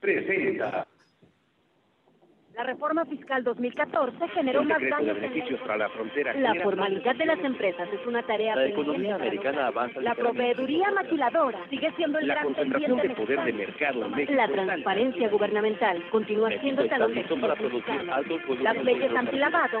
presenta. La reforma fiscal 2014 generó más daños para la frontera. La formalidad de las empresas es una tarea. La economía americana La proveeduría maquiladora sigue siendo el la gran concentración de poder de mercado La transparencia gubernamental continúa siendo el talón Las leyes antilavado.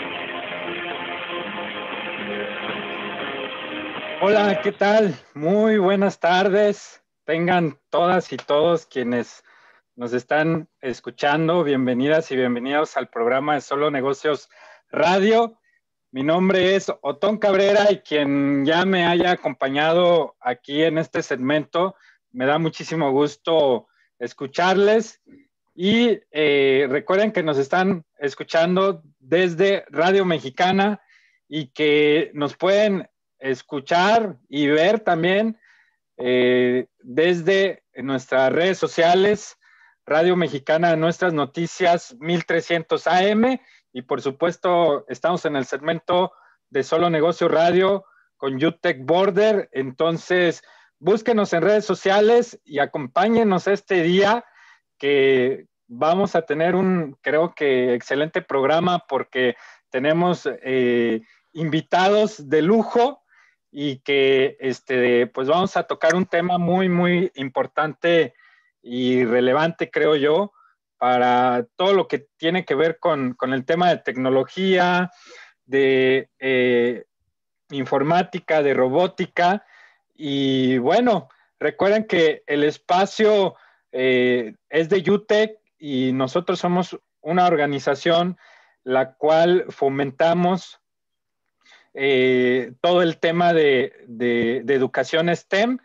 Hola, ¿qué tal? Muy buenas tardes. Tengan todas y todos quienes nos están escuchando, bienvenidas y bienvenidos al programa de Solo Negocios Radio. Mi nombre es Otón Cabrera y quien ya me haya acompañado aquí en este segmento, me da muchísimo gusto escucharles y eh, recuerden que nos están escuchando desde Radio Mexicana y que nos pueden escuchar y ver también eh, desde nuestras redes sociales, Radio Mexicana de Nuestras Noticias 1300 AM y por supuesto estamos en el segmento de Solo Negocio Radio con UTEC Border. Entonces, búsquenos en redes sociales y acompáñenos este día que vamos a tener un, creo que, excelente programa porque tenemos eh, invitados de lujo y que este, pues vamos a tocar un tema muy, muy importante y relevante, creo yo, para todo lo que tiene que ver con, el tema de tecnología, de eh, informática, de robótica. Y bueno, recuerden que el espacio eh, es de UTEC y nosotros somos una organización la cual fomentamos eh, todo el tema de, educación STEM.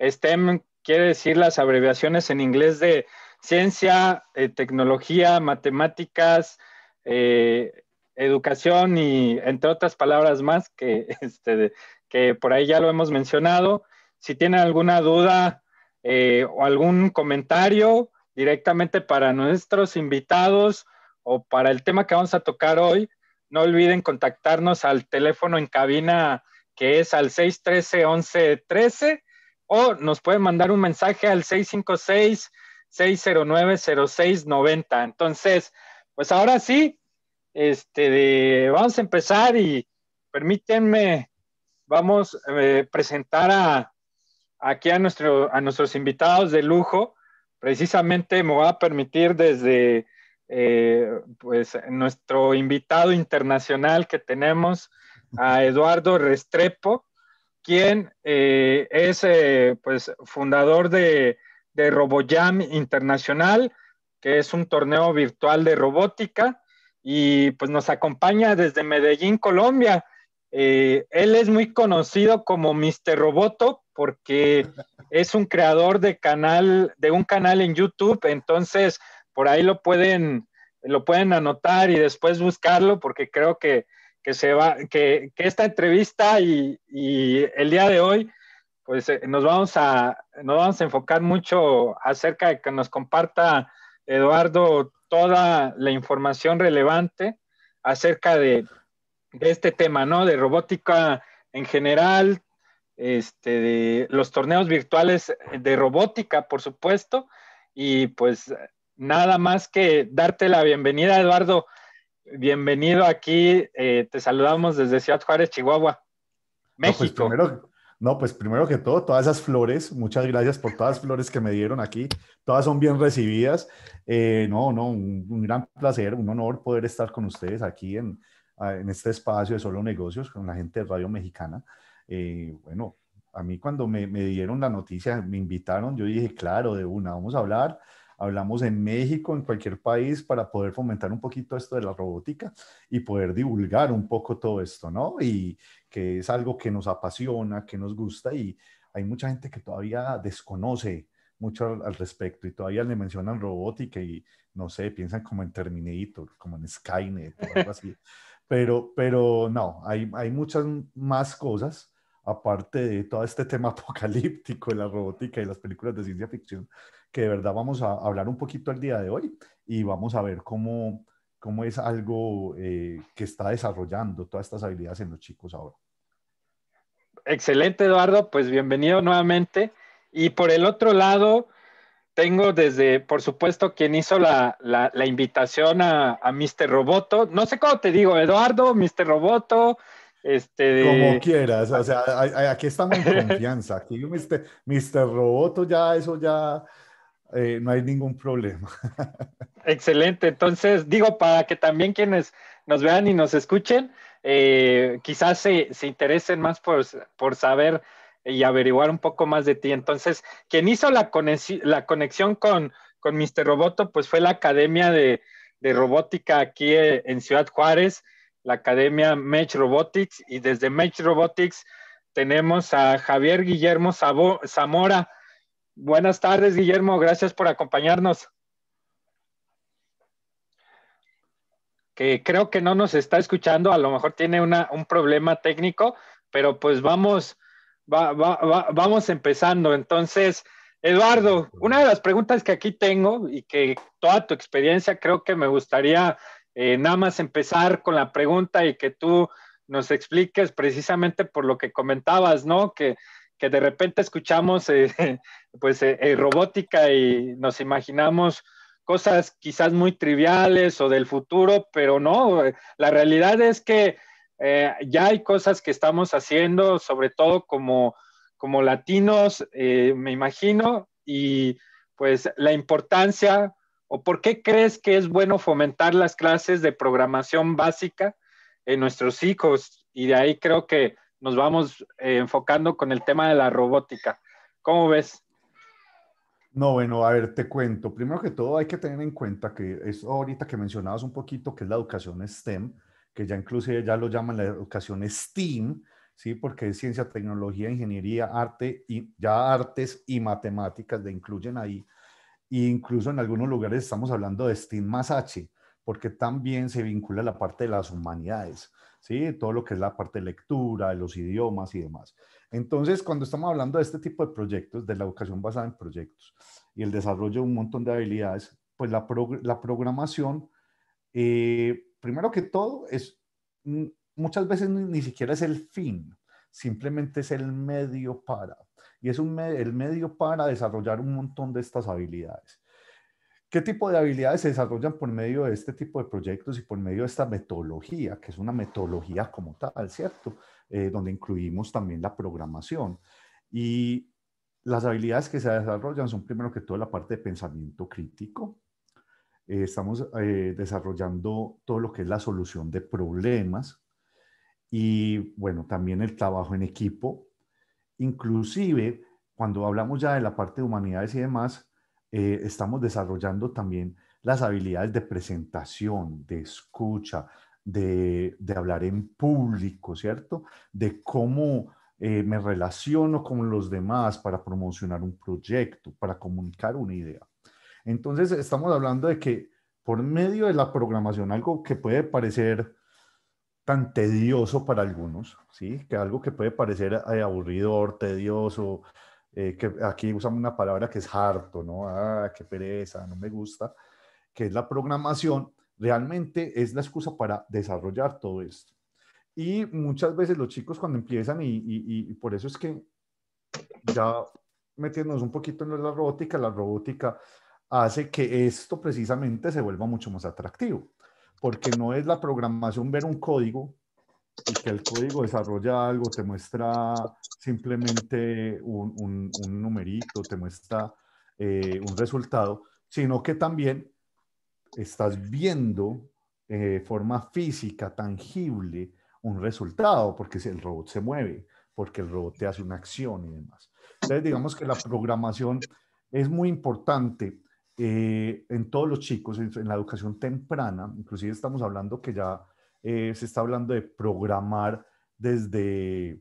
STEM quiere decir las abreviaciones en inglés de ciencia, eh, tecnología, matemáticas, eh, educación y entre otras palabras más que, este, que por ahí ya lo hemos mencionado. Si tienen alguna duda o algún comentario directamente para nuestros invitados o para el tema que vamos a tocar hoy, no olviden contactarnos al teléfono en cabina que es al 613-1113 o nos pueden mandar un mensaje al 656-609-0690. Entonces, pues ahora sí, este, vamos a empezar y permítanme, vamos a eh, presentar a, aquí a, nuestro, a nuestros invitados de lujo. Precisamente me voy a permitir desde eh, pues nuestro invitado internacional que tenemos, a Eduardo Restrepo, quien eh, es eh, pues fundador de, de Roboyam Internacional, que es un torneo virtual de robótica y pues nos acompaña desde Medellín, Colombia. él es muy conocido como Mr. Roboto porque es un creador de canal, de un canal en YouTube. Entonces, por ahí lo pueden, lo pueden anotar y después buscarlo, porque creo que, que se va, que, esta entrevista y, el día de hoy, pues eh, nos, vamos a, nos vamos a enfocar mucho acerca de que nos comparta Eduardo toda la información relevante acerca de, este tema, ¿no? De robótica en general, este, de los torneos virtuales de robótica, por supuesto, y pues nada más que darte la bienvenida, Eduardo. Bienvenido aquí, eh, te saludamos desde Ciudad Juárez, Chihuahua, pues México. No, pues primero, que todo, todas esas flores, muchas gracias por todas las flores que me dieron aquí, todas son bien recibidas. Eh, no, no, un, gran placer, un honor poder estar con ustedes aquí en, este espacio de Solo Negocios, con la gente de Radio Mexicana. Eh, bueno, a mí cuando me, me dieron la noticia, me invitaron, yo dije, claro, de una, vamos a hablar hablamos en México, en cualquier país, para poder fomentar un poquito esto de la robótica y poder divulgar un poco todo esto, ¿no? Y que es algo que nos apasiona, que nos gusta y hay mucha gente que todavía desconoce mucho al, respecto y todavía le mencionan robótica y no sé, piensan como en Terminator, como en Skynet o algo así. Pero, pero no, hay, hay muchas más cosas aparte de todo este tema apocalíptico de la robótica y las películas de ciencia ficción que de verdad vamos a hablar un poquito el día de hoy y vamos a ver cómo, cómo es algo eh, que está desarrollando todas estas habilidades en los chicos ahora. Excelente, Eduardo, pues bienvenido nuevamente. Y por el otro lado, tengo desde, por supuesto, quien hizo la, invitación a, a, Mr. Roboto. No sé cómo te digo, Eduardo, Mr. Roboto. Este Como quieras, o sea, aquí estamos en confianza. Aquí Mr. Roboto ya, eso ya, eh, no hay ningún problema. Excelente. Entonces, digo, para que también quienes nos vean y nos escuchen, eh, quizás se, se, interesen más por, saber y averiguar un poco más de ti. Entonces, quien hizo la, conexión, la conexión con, con Mr. Roboto, pues fue la Academia de, Robótica aquí eh, en Ciudad Juárez, la Academia Mech Robotics, y desde Mech Robotics tenemos a Javier Guillermo Zamora Buenas tardes, Guillermo. Gracias por acompañarnos. Que creo que no nos está escuchando, a lo mejor tiene un problema técnico, pero pues vamos, vamos empezando. Entonces, Eduardo, una de las preguntas que aquí tengo y que toda tu experiencia creo que me gustaría eh, nada más empezar con la pregunta y que tú nos expliques precisamente por lo que comentabas, ¿no? Que que de repente escuchamos eh, pues eh, eh, robótica y nos imaginamos cosas quizás muy triviales o del futuro, pero no, la realidad es que ya hay cosas que estamos haciendo, sobre todo como, latinos, me imagino, y pues la importancia o por qué crees que es bueno fomentar las clases de programación básica en nuestros hijos. Y de ahí creo que nos vamos eh, enfocando con el tema de la robótica. ¿Cómo ves? No, bueno, a ver, te cuento. Primero que todo, hay que tener en cuenta que es ahorita que mencionabas un poquito, que es la educación STEM, que ya inclusive ya lo llaman la educación STEAM, ¿sí? Porque es ciencia, tecnología, ingeniería, arte y ya artes y matemáticas le incluyen ahí. E incluso en algunos lugares estamos hablando de STEAM más H, porque también se vincula la parte de las humanidades. ¿sí? Todo lo que es la parte de lectura, los idiomas y demás. Entonces, cuando estamos hablando de este tipo de proyectos, de la educación basada en proyectos y el desarrollo de un montón de habilidades, pues la, programación, eh, primero que todo, es mm, muchas veces ni, siquiera es el fin, simplemente es el medio para, y es el medio para desarrollar un montón de estas habilidades. ¿Qué tipo de habilidades se desarrollan por medio de este tipo de proyectos y por medio de esta metodología, que es una metodología como tal, ¿cierto? Eh, donde incluimos también la programación. Y las habilidades que se desarrollan son primero que todo la parte de pensamiento crítico. Eh, estamos eh, desarrollando todo lo que es la solución de problemas y, bueno, también el trabajo en equipo. Inclusive, cuando hablamos ya de la parte de humanidades y demás, eh, estamos desarrollando también las habilidades de presentación, de escucha, de, hablar en público, ¿cierto? De cómo eh, me relaciono con los demás para promocionar un proyecto, para comunicar una idea. Entonces, estamos hablando de que por medio de la programación, algo que puede parecer tan tedioso para algunos, ¿sí? Que algo que puede parecer eh, aburridor, tedioso, eh, que aquí usamos una palabra que es harto, ¿no? Ah, qué pereza, no me gusta, que es la programación, realmente es la excusa para desarrollar todo esto. Y muchas veces los chicos cuando empiezan, y, y por eso es que ya metiéndonos un poquito en la robótica, la robótica hace que esto precisamente se vuelva mucho más atractivo, porque no es la programación ver un código y que el código desarrolla algo, te muestra simplemente un, un, numerito, te muestra eh, un resultado, sino que también estás viendo de eh, forma física, tangible, un resultado, porque el robot se mueve, porque el robot te hace una acción y demás. Entonces, digamos que la programación es muy importante eh, en todos los chicos, en la educación temprana, inclusive estamos hablando que ya eh, se está hablando de programar desde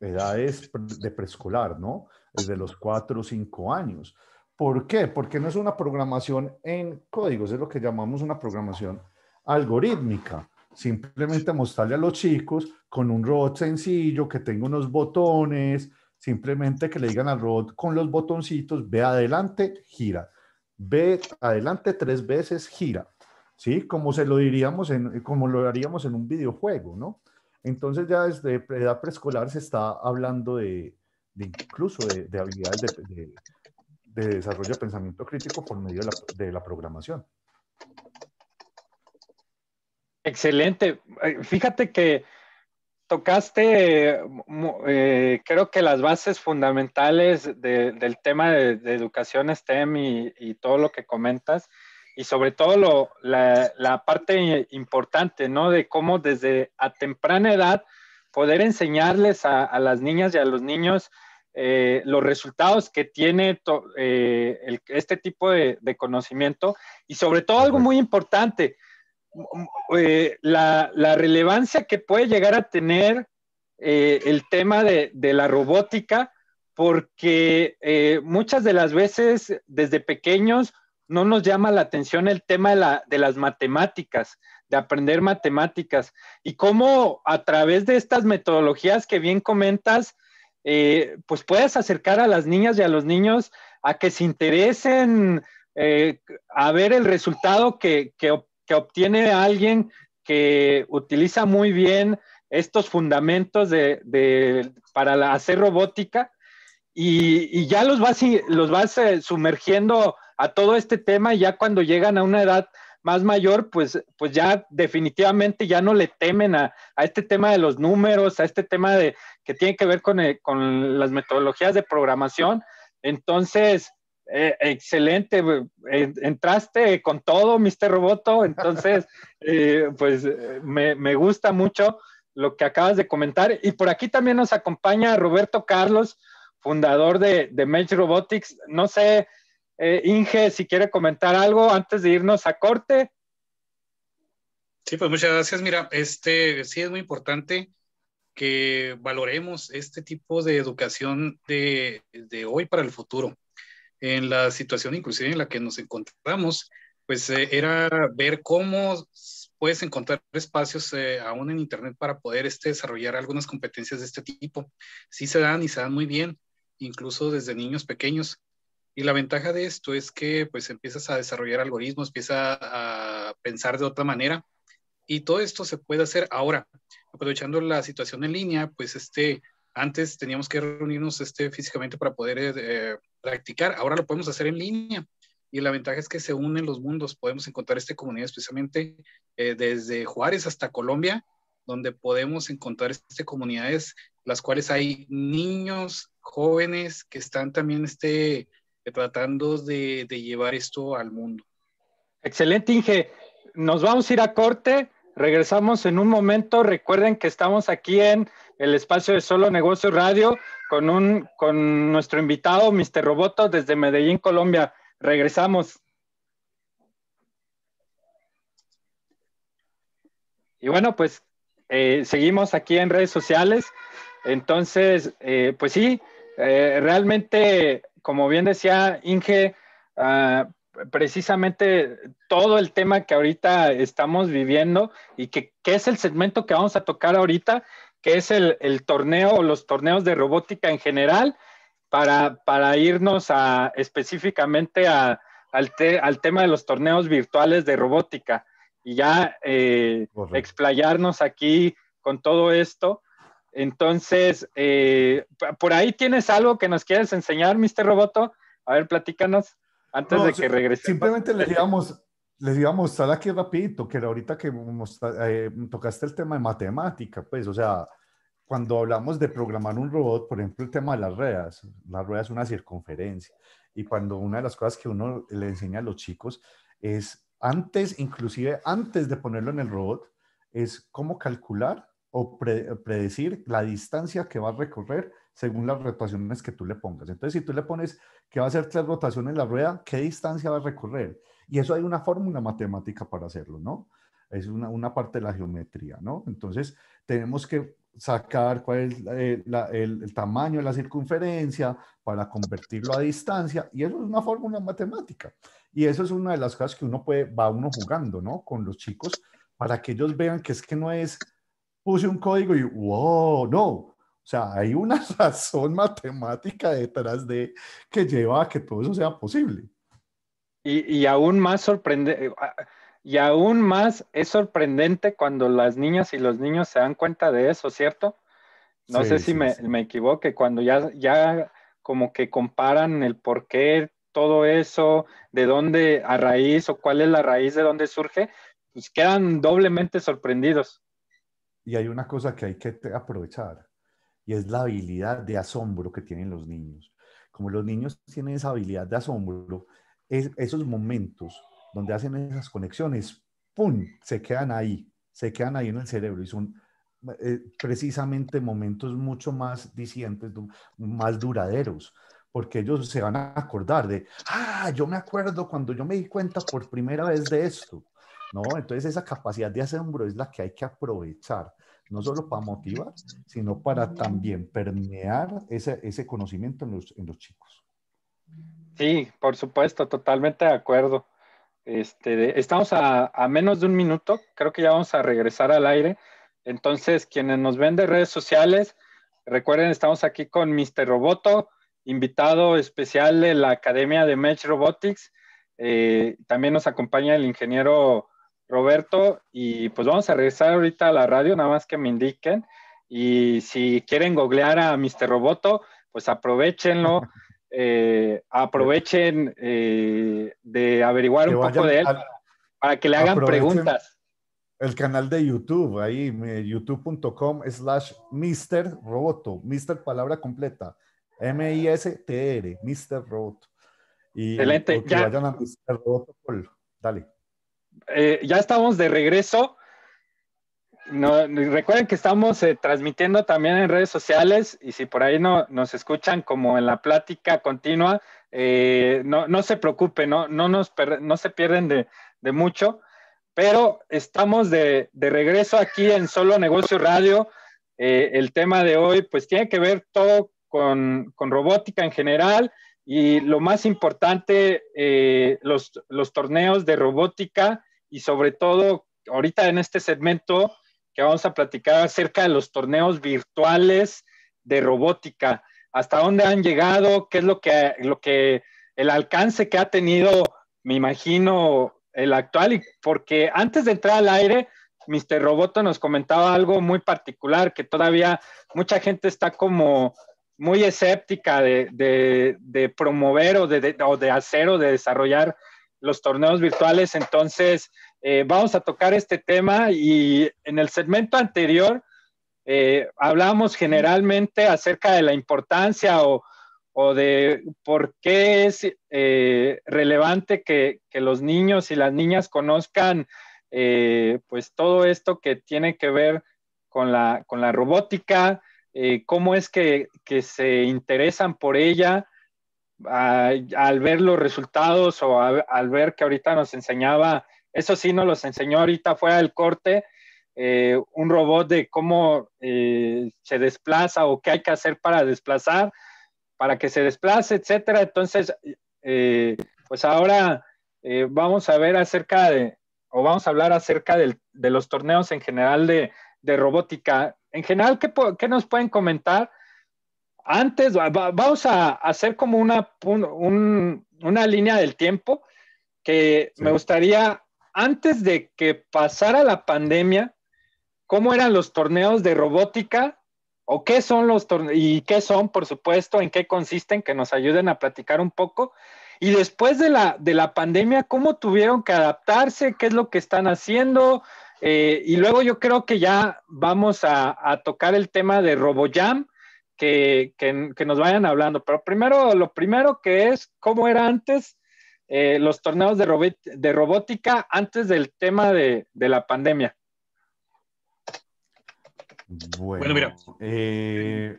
edades de preescolar, ¿no? Desde los cuatro o cinco años. ¿Por qué? Porque no es una programación en códigos, es lo que llamamos una programación algorítmica. Simplemente mostrarle a los chicos con un robot sencillo que tenga unos botones, simplemente que le digan al robot con los botoncitos, ve adelante, gira, ve adelante tres veces, gira. ¿sí? Como se lo diríamos, eh, como lo haríamos en un videojuego, ¿no? Entonces ya desde edad preescolar se está hablando de, incluso de, habilidades de, desarrollo de pensamiento crítico por medio de la, programación. Excelente. Fíjate que tocaste, eh, creo que las bases fundamentales del tema de, educación STEM y todo lo que comentas y sobre todo la, parte importante, ¿no? De cómo desde a temprana edad poder enseñarles a, las niñas y a los niños eh, los resultados que tiene eh, este tipo de, conocimiento y sobre todo algo muy importante, eh, la, relevancia que puede llegar a tener el tema de la robótica, porque muchas de las veces desde pequeños no nos llama la atención el tema de, las matemáticas, de aprender matemáticas y cómo a través de estas metodologías que bien comentas, eh, pues puedes acercar a las niñas y a los niños a que se interesen eh, a ver el resultado que, obtiene alguien que utiliza muy bien estos fundamentos de, para hacer robótica y, ya los los vas eh, sumergiendo a todo este tema, ya cuando llegan a una edad más mayor, pues, pues ya definitivamente ya no le temen a, este tema de los números, a este tema de que tiene que ver con, eh, las metodologías de programación. Entonces, eh, excelente, eh, entraste con todo, Mr. Roboto. Entonces, pues me, gusta mucho lo que acabas de comentar. Y por aquí también nos acompaña Roberto Carlos, fundador de, de Robotics. No sé eh, Inge, si quiere comentar algo antes de irnos a corte. Sí, pues muchas gracias. Mira, este sí es muy importante que valoremos este tipo de educación de, hoy para el futuro. En la situación inclusive en la que nos encontramos, pues eh, era ver cómo puedes encontrar espacios eh, aún en Internet para poder este, desarrollar algunas competencias de este tipo. Sí se dan y se dan muy bien, incluso desde niños pequeños. Y la ventaja de esto es que pues empiezas a desarrollar algoritmos, empiezas a pensar de otra manera y todo esto se puede hacer ahora. Aprovechando la situación en línea, pues este, antes teníamos que reunirnos este, físicamente para poder eh, eh, practicar, ahora lo podemos hacer en línea. Y la ventaja es que se unen los mundos, podemos encontrar esta comunidad especialmente eh, desde Juárez hasta Colombia, donde podemos encontrar este, comunidades las cuales hay niños, jóvenes que están también este, tratando de, llevar esto al mundo. Excelente, Inge. Nos vamos a ir a corte. Regresamos en un momento. Recuerden que estamos aquí en el espacio de Solo Negocios Radio con, un, con nuestro invitado, Mr. Roboto, desde Medellín, Colombia. Regresamos. Y bueno, pues eh, seguimos aquí en redes sociales. Entonces, eh, pues sí, eh, realmente como bien decía Inge, ah, precisamente todo el tema que ahorita estamos viviendo y que, es el segmento que vamos a tocar ahorita, que es el, torneo o los torneos de robótica en general, para, irnos específicamente al, tema de los torneos virtuales de robótica y ya eh, explayarnos aquí con todo esto. Entonces, eh, por ahí tienes algo que nos quieres enseñar, Mr. Roboto. A ver, platícanos antes de que regresemos. Simplemente les digamos, les digamos a mostrar aquí rapidito, que ahorita que eh, tocaste el tema de matemática, pues, o sea, cuando hablamos de programar un robot, por ejemplo, el tema de las ruedas, Las rueda es una circunferencia, y cuando una de las cosas que uno le enseña a los chicos es antes, inclusive antes de ponerlo en el robot, es cómo calcular o predecir la distancia que va a recorrer según las rotaciones que tú le pongas. Entonces, si tú le pones que va a hacer tres rotaciones en la rueda, ¿qué distancia va a recorrer? Y eso hay una fórmula matemática para hacerlo, ¿no? Es una, parte de la geometría, ¿no? Entonces, tenemos que sacar cuál es eh, el, el, tamaño de la circunferencia para convertirlo a distancia, y eso es una fórmula matemática. Y eso es una de las cosas que uno puede, va uno jugando, ¿no? Con los chicos, para que ellos vean que es que no es puse un código y, wow, no. O sea, hay una razón matemática detrás de que lleva a que todo eso sea posible. Y, aún más sorprendente. Eh, y aún más es sorprendente cuando las niñas y los niños se dan cuenta de eso, ¿cierto? No sé si me, equivoque, cuando ya, ya como que comparan el por qué todo eso, de dónde a raíz o cuál es la raíz de dónde surge, pues quedan doblemente sorprendidos. Y hay una cosa que hay que aprovechar y es la habilidad de asombro que tienen los niños. Como los niños tienen esa habilidad de asombro, es, esos momentos donde hacen esas conexiones, ¡pum!, se quedan ahí, se quedan ahí en el cerebro y son eh, precisamente momentos mucho más disientes, más duraderos, porque ellos se van a acordar de, ah, yo me acuerdo cuando yo me di cuenta por primera vez de esto. ¿no? Entonces esa capacidad de asombro es la que hay que aprovechar, no solo para motivar, sino para también permear ese, conocimiento en los, chicos. Sí, por supuesto, totalmente de acuerdo. Este, estamos a, menos de un minuto, creo que ya vamos a regresar al aire. Entonces, quienes nos ven de redes sociales, recuerden, estamos aquí con Mr. Roboto, invitado especial de la Academia de match Robotics. Eh, también nos acompaña el ingeniero Roberto, y pues vamos a regresar ahorita a la radio, nada más que me indiquen. Y si quieren googlear a Mr. Roboto, pues aprovechenlo, eh, aprovechen eh, de averiguar un poco de él para, que le hagan preguntas. El canal de YouTube, ahí, eh, youtube.com slash Mr. Roboto, Mr. Palabra completa, M-I-S-T-R, Mr. Roboto. Y, Excelente, ya. Vayan a Mr. Roboto, Dale. Eh, ya estamos de regreso. recuerden que estamos eh, transmitiendo también en redes sociales y si por ahí no, nos escuchan como en la plática continua, eh, no, se preocupen, no, no, nos no se pierden de, mucho, pero estamos de, regreso aquí en Solo Negocio Radio. el tema de hoy pues tiene que ver todo con, robótica en general y lo más importante, los torneos de robótica y sobre todo ahorita en este segmento que vamos a platicar acerca de los torneos virtuales de robótica, hasta dónde han llegado, qué es lo que, lo que el alcance que ha tenido, me imagino, el actual, y porque antes de entrar al aire, Mr. Roboto nos comentaba algo muy particular, que todavía mucha gente está como muy escéptica de, promover o de hacer o de desarrollar los torneos virtuales. Entonces, eh, vamos a tocar este tema y en el segmento anterior eh, hablamos generalmente acerca de la importancia o, de por qué es eh, relevante que, los niños y las niñas conozcan pues todo esto que tiene que ver con la, robótica, cómo es que, que se interesan por ella al ver los resultados o al ver que ahorita nos enseñaba, eso sí nos los enseñó ahorita fuera del corte, eh, un robot de cómo eh, se desplaza o qué hay que hacer para desplazar, para que se desplace, etcétera. Entonces, eh, pues ahora vamos a ver acerca de, o vamos a hablar acerca del, de los torneos en general de, robótica. En general, ¿qué, nos pueden comentar antes, vamos a hacer como una, una línea del tiempo que me gustaría, antes de que pasara la pandemia, ¿cómo eran los torneos de robótica? ¿O qué son los torneos? ¿Y qué son, por supuesto? ¿En qué consisten? Que nos ayuden a platicar un poco. Y después de la, de la pandemia, ¿cómo tuvieron que adaptarse? ¿Qué es lo que están haciendo? Eh, y luego yo creo que ya vamos a, a tocar el tema de RoboJam que, nos vayan hablando. Pero primero, lo primero que es cómo era antes eh, los torneos de, robótica antes del tema de, la pandemia. Bueno, mira. Eh,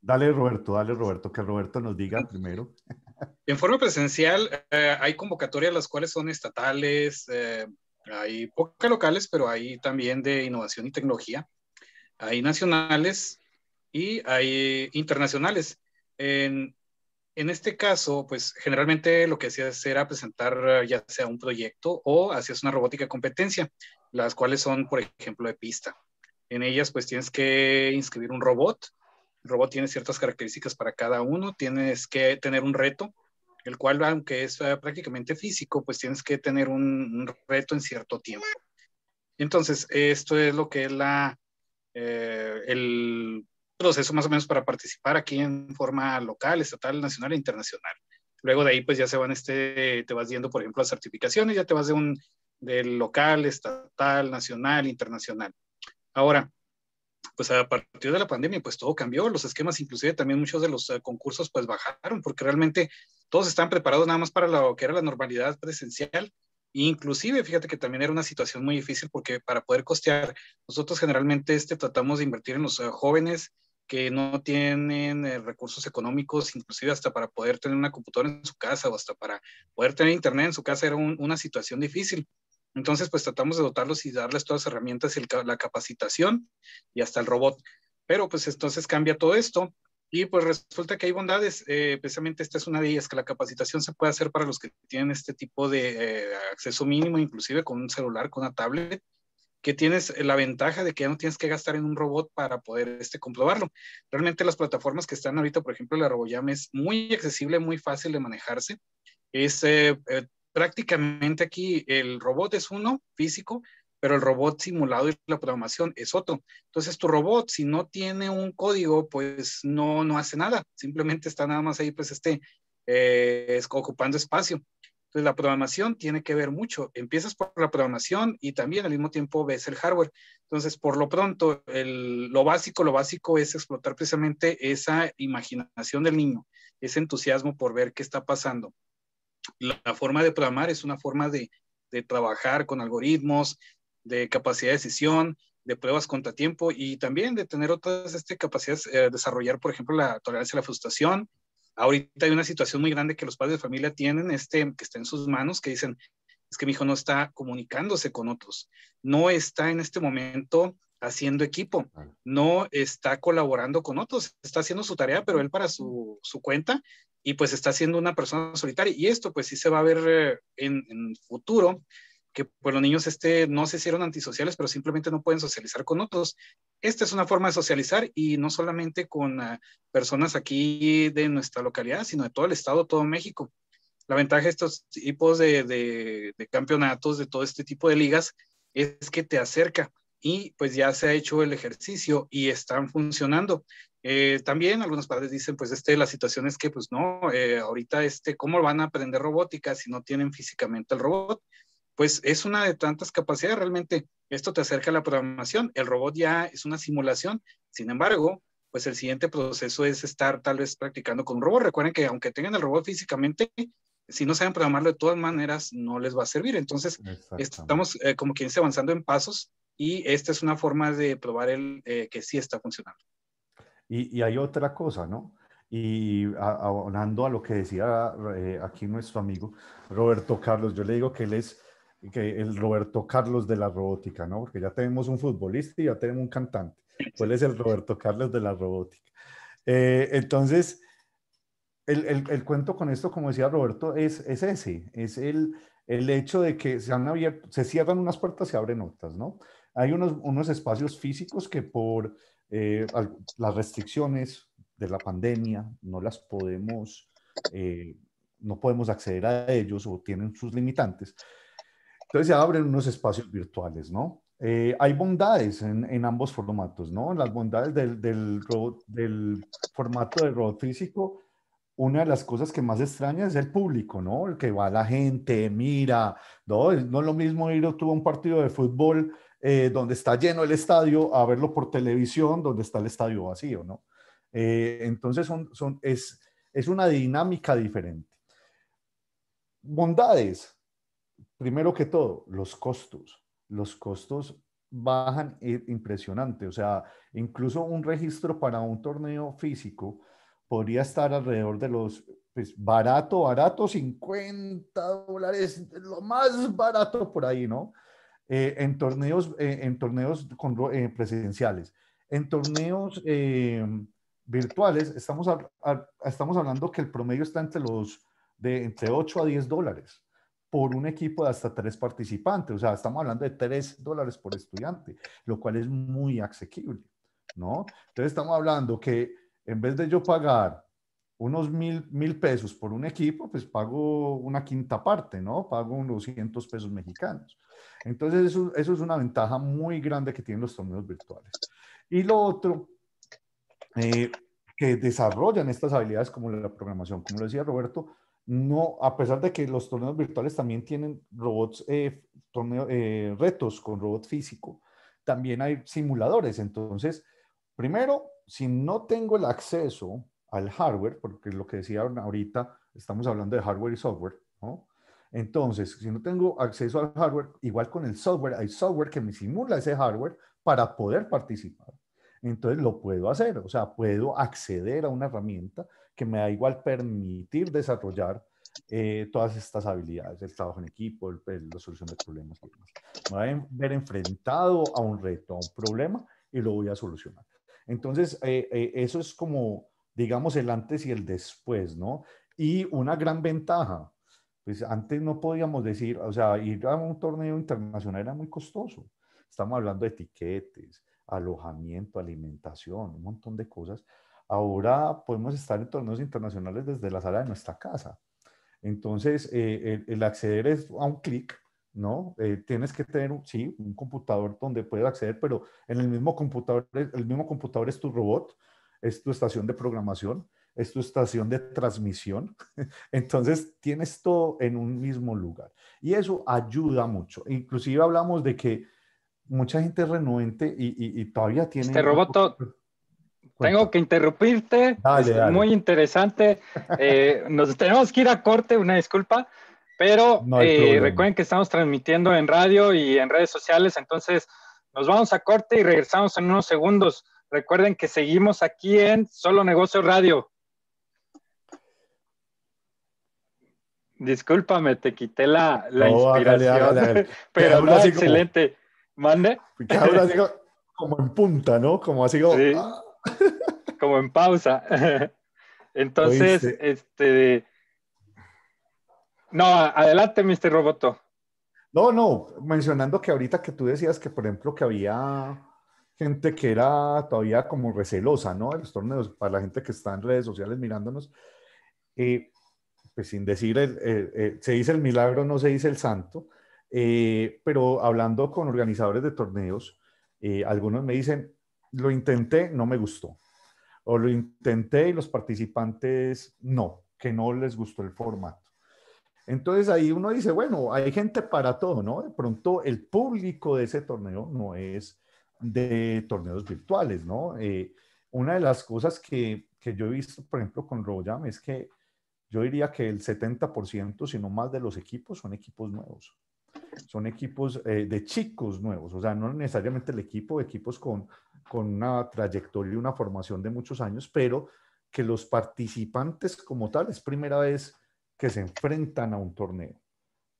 dale, Roberto, dale, Roberto, que Roberto nos diga primero. En forma presencial eh, hay convocatorias las cuales son estatales, hay pocas locales, pero hay también de innovación y tecnología. Hay nacionales y hay internacionales. En, en este caso, pues generalmente lo que hacías era presentar ya sea un proyecto o hacías una robótica competencia, las cuales son, por ejemplo, de pista. En ellas, pues tienes que inscribir un robot. El robot tiene ciertas características para cada uno. Tienes que tener un reto, el cual, aunque es eh, prácticamente físico, pues tienes que tener un, reto en cierto tiempo. Entonces, esto es lo que es la, eh, el eso más o menos para participar aquí en forma local, estatal, nacional e internacional. Luego de ahí, pues ya se van, este, te vas yendo, por ejemplo, las certificaciones, ya te vas de un, del local, estatal, nacional, internacional. Ahora, pues a partir de la pandemia, pues todo cambió, los esquemas, inclusive también muchos de los eh, concursos, pues bajaron, porque realmente todos están preparados nada más para lo que era la normalidad presencial, Inclusive, fíjate que también era una situación muy difícil porque para poder costear, nosotros generalmente este, tratamos de invertir en los eh, jóvenes que no tienen eh, recursos económicos, inclusive hasta para poder tener una computadora en su casa o hasta para poder tener internet en su casa era una situación difícil. Entonces, pues tratamos de dotarlos y darles todas las herramientas y la capacitación y hasta el robot. Pero pues entonces cambia todo esto y pues resulta que hay bondades, eh, precisamente esta es una de ellas, que la capacitación se puede hacer para los que tienen este tipo de eh, acceso mínimo, inclusive con un celular, con una tablet, que tienes eh, la ventaja de que no tienes que gastar en un robot para poder este, comprobarlo. Realmente las plataformas que están ahorita, por ejemplo, la RoboYam es muy accesible, muy fácil de manejarse. Es eh, eh, prácticamente aquí el robot es uno físico, pero el robot simulado y la programación es otro. Entonces tu robot, si no tiene un código, pues no, no hace nada. Simplemente está nada más ahí, pues este, ocupando espacio. Entonces, la programación tiene que ver mucho. Empiezas por la programación y también al mismo tiempo ves el hardware. Entonces, por lo pronto, lo básico, lo básico es explotar precisamente esa imaginación del niño, ese entusiasmo por ver qué está pasando. La, forma de programar es una forma de, trabajar con algoritmos, de capacidad de decisión, de pruebas contra tiempo y también de tener otras este, capacidades, eh, desarrollar, por ejemplo, la tolerancia a la frustración, ahorita hay una situación muy grande que los padres de familia tienen, este, que está en sus manos, que dicen, es que mi hijo no está comunicándose con otros, no está en este momento haciendo equipo, no está colaborando con otros, está haciendo su tarea, pero él para su, su cuenta y pues está siendo una persona solitaria. Y esto pues sí se va a ver eh, en, en futuro que pues, los niños este, no se hicieron antisociales, pero simplemente no pueden socializar con otros. Esta es una forma de socializar y no solamente con ah, personas aquí de nuestra localidad, sino de todo el estado, todo México. La ventaja de estos tipos de, campeonatos, de todo este tipo de ligas, es que te acerca y pues ya se ha hecho el ejercicio y están funcionando. Eh, también algunos padres dicen, pues este, la situación es que pues no, eh, ahorita este, ¿cómo van a aprender robótica si no tienen físicamente el robot? pues es una de tantas capacidades. Realmente esto te acerca a la programación. El robot ya es una simulación. Sin embargo, pues el siguiente proceso es estar tal vez practicando con un robot. Recuerden que aunque tengan el robot físicamente, si no saben programarlo de todas maneras, no les va a servir. Entonces, estamos eh, como quien avanzando en pasos y esta es una forma de probar el, eh, que sí está funcionando. Y, hay otra cosa, ¿no? Y abonando a lo que decía eh, aquí nuestro amigo Roberto Carlos, yo le digo que él es el Roberto Carlos de la robótica, ¿no? Porque ya tenemos un futbolista y ya tenemos un cantante. ¿Cuál es el Roberto Carlos de la robótica? Eh, entonces, el, cuento con esto, como decía Roberto, es, es ese, es el, hecho de que se, han abierto, se cierran unas puertas, se abren otras, ¿no? Hay unos, espacios físicos que por eh, las restricciones de la pandemia no las podemos, eh, no podemos acceder a ellos o tienen sus limitantes, entonces se abren unos espacios virtuales, ¿no? Eh, hay bondades en, ambos formatos, ¿no? Las bondades del, del, del formato de robot físico, una de las cosas que más extraña es el público, ¿no? El que va la gente, mira, ¿no? No es lo mismo ir a un partido de fútbol eh, donde está lleno el estadio a verlo por televisión, donde está el estadio vacío, ¿no? Eh, entonces es, es una dinámica diferente. Bondades, primero que todo, los costos. Los costos bajan impresionante. O sea, incluso un registro para un torneo físico podría estar alrededor de los, pues, barato, barato, 50 dólares, lo más barato por ahí, ¿no? Eh, en torneos, eh, en torneos eh, presidenciales. En torneos virtuales, estamos, hablando que el promedio está entre los de entre 8 a 10 dólares por un equipo de hasta tres participantes. O sea, estamos hablando de tres dólares por estudiante, lo cual es muy asequible, ¿no? Entonces estamos hablando que en vez de yo pagar unos mil, mil pesos por un equipo, pues pago una quinta parte, ¿no? Pago unos 200 pesos mexicanos. Entonces, eso, eso es una ventaja muy grande que tienen los torneos virtuales. Y lo otro, eh, que desarrollan estas habilidades como la programación, como lo decía Roberto, no, a pesar de que los torneos virtuales también tienen robots, eh, eh, retos con robot físico, también hay simuladores. Entonces, primero, si no tengo el acceso al hardware, porque lo que decían ahorita, estamos hablando de hardware y software, Entonces, si no tengo acceso al hardware, igual con el software, hay software que me simula ese hardware para poder participar. Entonces lo puedo hacer, o sea, puedo acceder a una herramienta que me da igual permitir desarrollar eh, todas estas habilidades, el trabajo en equipo, la solución de problemas. Y Me voy a ver enfrentado a un reto, a un problema y lo voy a solucionar. Entonces, eh, eh, eso es como, digamos, el antes y el después, ¿no? Y una gran ventaja, pues antes no podíamos decir, o sea, ir a un torneo internacional era muy costoso. Estamos hablando de etiquetes, alojamiento, alimentación, un montón de cosas ahora podemos estar en torneos internacionales desde la sala de nuestra casa. Entonces, eh, el, acceder es a un clic, ¿no? Eh, tienes que tener, sí, un computador donde puedes acceder, pero en el mismo computador, el mismo computador es tu robot, es tu estación de programación, es tu estación de transmisión. Entonces, tienes todo en un mismo lugar. Y eso ayuda mucho. Inclusive hablamos de que mucha gente es renuente y, y todavía tiene... Este robot tengo que interrumpirte. Muy interesante. Eh, nos tenemos que ir a corte, una disculpa. Pero eh, recuerden que estamos transmitiendo en radio y en redes sociales. Entonces, nos vamos a corte y regresamos en unos segundos. Recuerden que seguimos aquí en Solo Negocio Radio. disculpame te quité la, inspiración. Pero excelente. Mande. como, en punta, ¿no? Como así como. Ah". como en pausa. Entonces, este... No, adelante, Mr. Roboto. No, no, mencionando que ahorita que tú decías que, por ejemplo, que había gente que era todavía como recelosa, ¿no? los torneos, para la gente que está en redes sociales mirándonos, eh, pues sin decir, se dice el milagro, no se dice el santo, eh, pero hablando con organizadores de torneos, eh, algunos me dicen, lo intenté, no me gustó. O lo intenté y los participantes no, que no les gustó el formato. Entonces ahí uno dice, bueno, hay gente para todo, ¿no? De pronto el público de ese torneo no es de torneos virtuales, ¿no? Eh, una de las cosas que, yo he visto, por ejemplo, con Royam es que yo diría que el 70%, si no más, de los equipos son equipos nuevos. Son equipos eh, de chicos nuevos, o sea, no necesariamente el equipo, equipos con con una trayectoria y una formación de muchos años, pero que los participantes como tal es primera vez que se enfrentan a un torneo,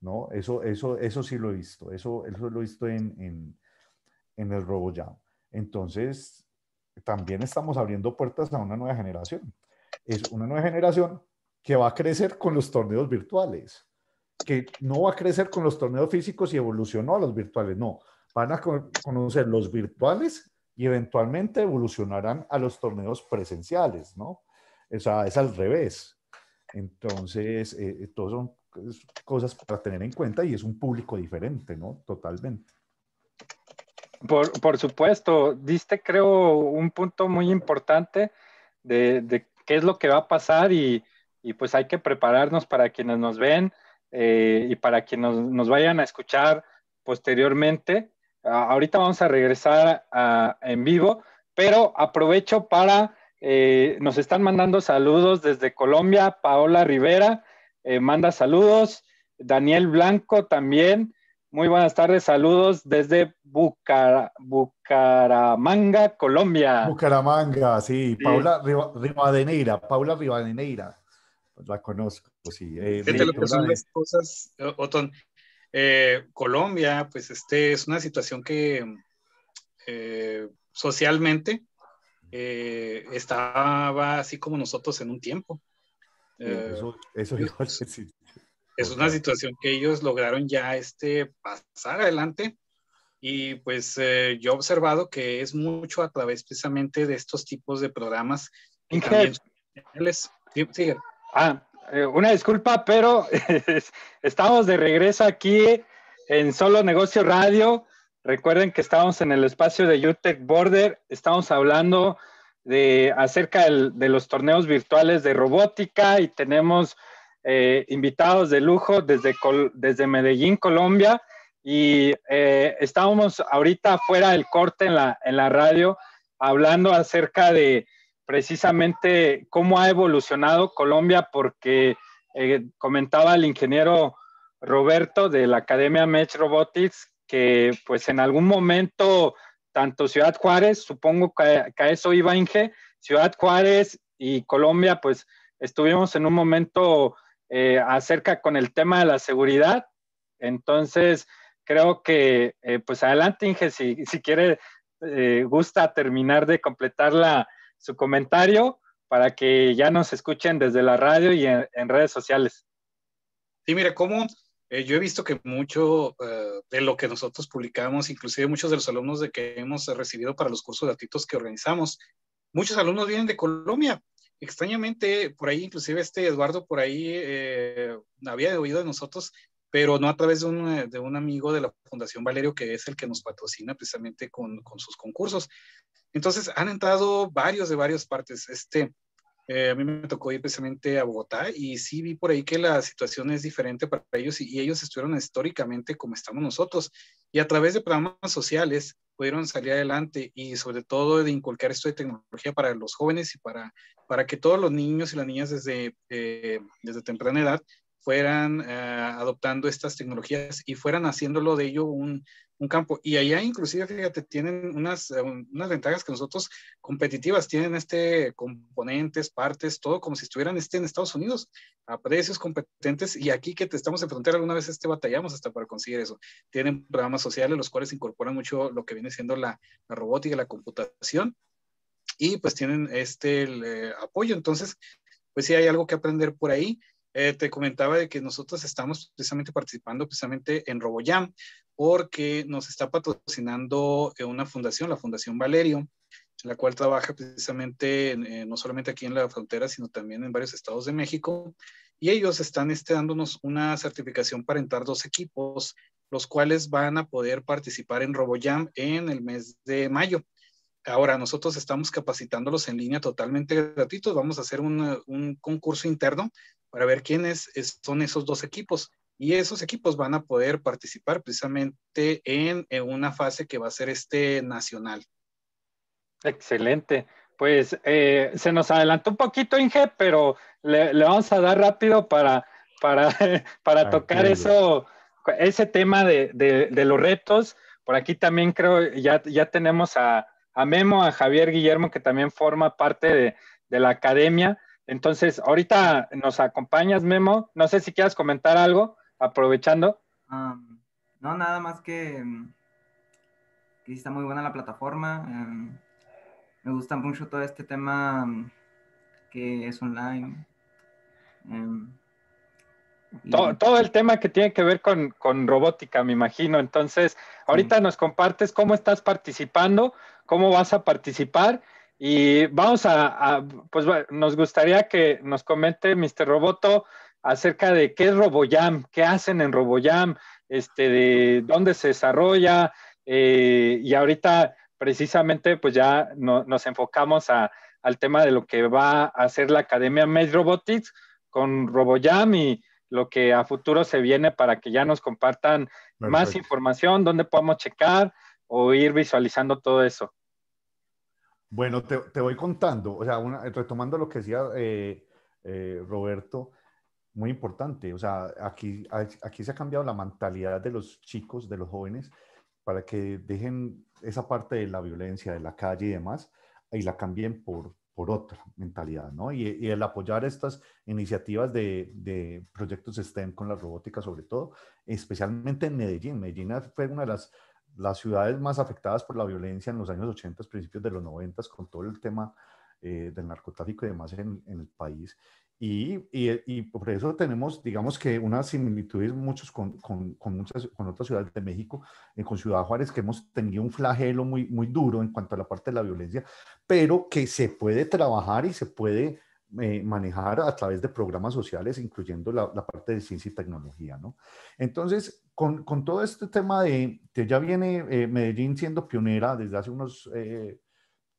¿no? Eso, eso, eso sí lo he visto, eso, eso lo he visto en, en, en el Robo Entonces, también estamos abriendo puertas a una nueva generación. Es una nueva generación que va a crecer con los torneos virtuales, que no va a crecer con los torneos físicos y evolucionó a los virtuales, no. Van a conocer los virtuales y eventualmente evolucionarán a los torneos presenciales, ¿no? O sea, es al revés. Entonces, eh, eh son cosas para tener en cuenta y es un público diferente, ¿no? Totalmente. Por, por supuesto, diste creo un punto muy importante de, qué es lo que va a pasar y, y pues hay que prepararnos para quienes nos ven eh, y para quienes nos, vayan a escuchar posteriormente, Ah, ahorita vamos a regresar en vivo, pero aprovecho para, eh, nos están mandando saludos desde Colombia, Paola Rivera eh, manda saludos, Daniel Blanco también, muy buenas tardes, saludos desde Bucaramanga, Colombia. Bucaramanga, sí, Paola Paula Rivadeneira, Paula Rivadeneira, la conozco, sí. Eh, cosas, eh, Colombia, pues este es una situación que eh, socialmente eh, estaba así como nosotros en un tiempo. eso, pues, es, una situación que ellos lograron ya este, pasar adelante y pues yo he observado que es mucho a través precisamente de estos tipos de programas eh, una disculpa, pero estamos de regreso aquí en Solo Negocio Radio. Recuerden que estamos en el espacio de UTEC Border. Estamos hablando de, acerca de los torneos virtuales de robótica y tenemos eh, invitados de lujo desde, desde Medellín, Colombia. Y estamos eh, estábamos ahorita fuera del corte la, en la radio hablando acerca de precisamente cómo ha evolucionado Colombia, porque eh, comentaba el ingeniero Roberto de la Academia Metrobotics Robotics que pues en algún momento tanto Ciudad Juárez, supongo que, a eso iba Inge, Ciudad Juárez y Colombia pues estuvimos en un momento eh, acerca con el tema de la seguridad. Entonces, creo que eh, pues adelante Inge, si, si quiere, gusta terminar de completar la, su comentario para que ya nos escuchen desde la radio y en, redes sociales. Sí, mira, como eh, yo he visto que mucho eh, de lo que nosotros publicamos, inclusive muchos de los alumnos de que hemos recibido para los cursos gratuitos que organizamos, muchos alumnos vienen de Colombia. Extrañamente, por ahí, inclusive este Eduardo, por ahí eh, había oído de nosotros, pero no a través de un, de un, amigo de la Fundación Valerio, que es el que nos patrocina precisamente con, con sus concursos, entonces han entrado varios de varias partes. Este, eh, a mí me tocó ir precisamente a Bogotá y sí vi por ahí que la situación es diferente para ellos y, ellos estuvieron históricamente como estamos nosotros y a través de programas sociales pudieron salir adelante y sobre todo de inculcar esto de tecnología para los jóvenes y para, para que todos los niños y las niñas desde, eh, desde temprana edad fueran eh, adoptando estas tecnologías y fueran haciéndolo de ello un, un campo. Y allá inclusive, fíjate, tienen eh, unas, ventajas que nosotros competitivas, tienen este componentes, partes, todo como si estuvieran este, en Estados Unidos, a precios competentes. Y aquí que te estamos en frontera, alguna vez este batallamos hasta para conseguir eso. Tienen programas sociales, los cuales incorporan mucho lo que viene siendo la, la robótica, la computación. Y pues tienen este eh, apoyo. Entonces, pues sí hay algo que aprender por ahí. Eh, te comentaba de que nosotros estamos precisamente participando precisamente en RoboJam porque nos está patrocinando eh, una fundación, la Fundación Valerio, la cual trabaja precisamente eh, no solamente aquí en la frontera, sino también en varios estados de México. Y ellos están este, dándonos una certificación para entrar dos equipos, los cuales van a poder participar en RoboJam en el mes de mayo. Ahora, nosotros estamos capacitándolos en línea totalmente gratuitos. Vamos a hacer un concurso interno para ver quiénes son esos dos equipos. Y esos equipos van a poder participar precisamente en, una fase que va a ser este nacional. Excelente. Pues eh, se nos adelantó un poquito, Inge, pero le, vamos a dar rápido para, para, para tocar eso, ese tema de, de, los retos. Por aquí también creo, ya, ya tenemos a, a Memo, a Javier Guillermo, que también forma parte de, la academia. Entonces, ahorita nos acompañas, Memo. No sé si quieras comentar algo, aprovechando. no, nada más que, em, está muy buena la plataforma. Em, me gusta mucho todo este tema em, que es online. Todo, el tema que tiene que ver con, robótica, me imagino. Entonces, ahorita mm. nos compartes cómo estás participando, cómo vas a participar y vamos a, pues nos gustaría que nos comente Mr. Roboto acerca de qué es Roboyam, qué hacen en Roboyam, este, de dónde se desarrolla eh, y ahorita precisamente pues ya nos enfocamos al tema de lo que va a hacer la Academia Med Robotics con Roboyam y lo que a futuro se viene para que ya nos compartan más información, dónde podemos checar o ir visualizando todo eso. Bueno, te, te voy contando, o sea, retomando lo que decía eh, eh, Roberto, muy importante, o sea, aquí, aquí se ha cambiado la mentalidad de los chicos, de los jóvenes, para que dejen esa parte de la violencia, de la calle y demás, y la cambien por, por otra mentalidad, ¿no? Y, el apoyar estas iniciativas de, proyectos STEM con la robótica, sobre todo, especialmente en Medellín. Medellín fue una de las, ciudades más afectadas por la violencia en los años 80, principios de los 90, con todo el tema eh, del narcotráfico y demás en, en el país. Eh, y, por eso tenemos, digamos que unas similitudes muchos con, con, con, muchas, con otras ciudades de México, eh, con Ciudad Juárez, que hemos tenido un flagelo muy, muy duro en cuanto a la parte de la violencia, pero que se puede trabajar y se puede eh, manejar a través de programas sociales, incluyendo la, parte de ciencia y tecnología, ¿no? Entonces, con, con todo este tema de que ya viene Medellín siendo pionera desde hace unos,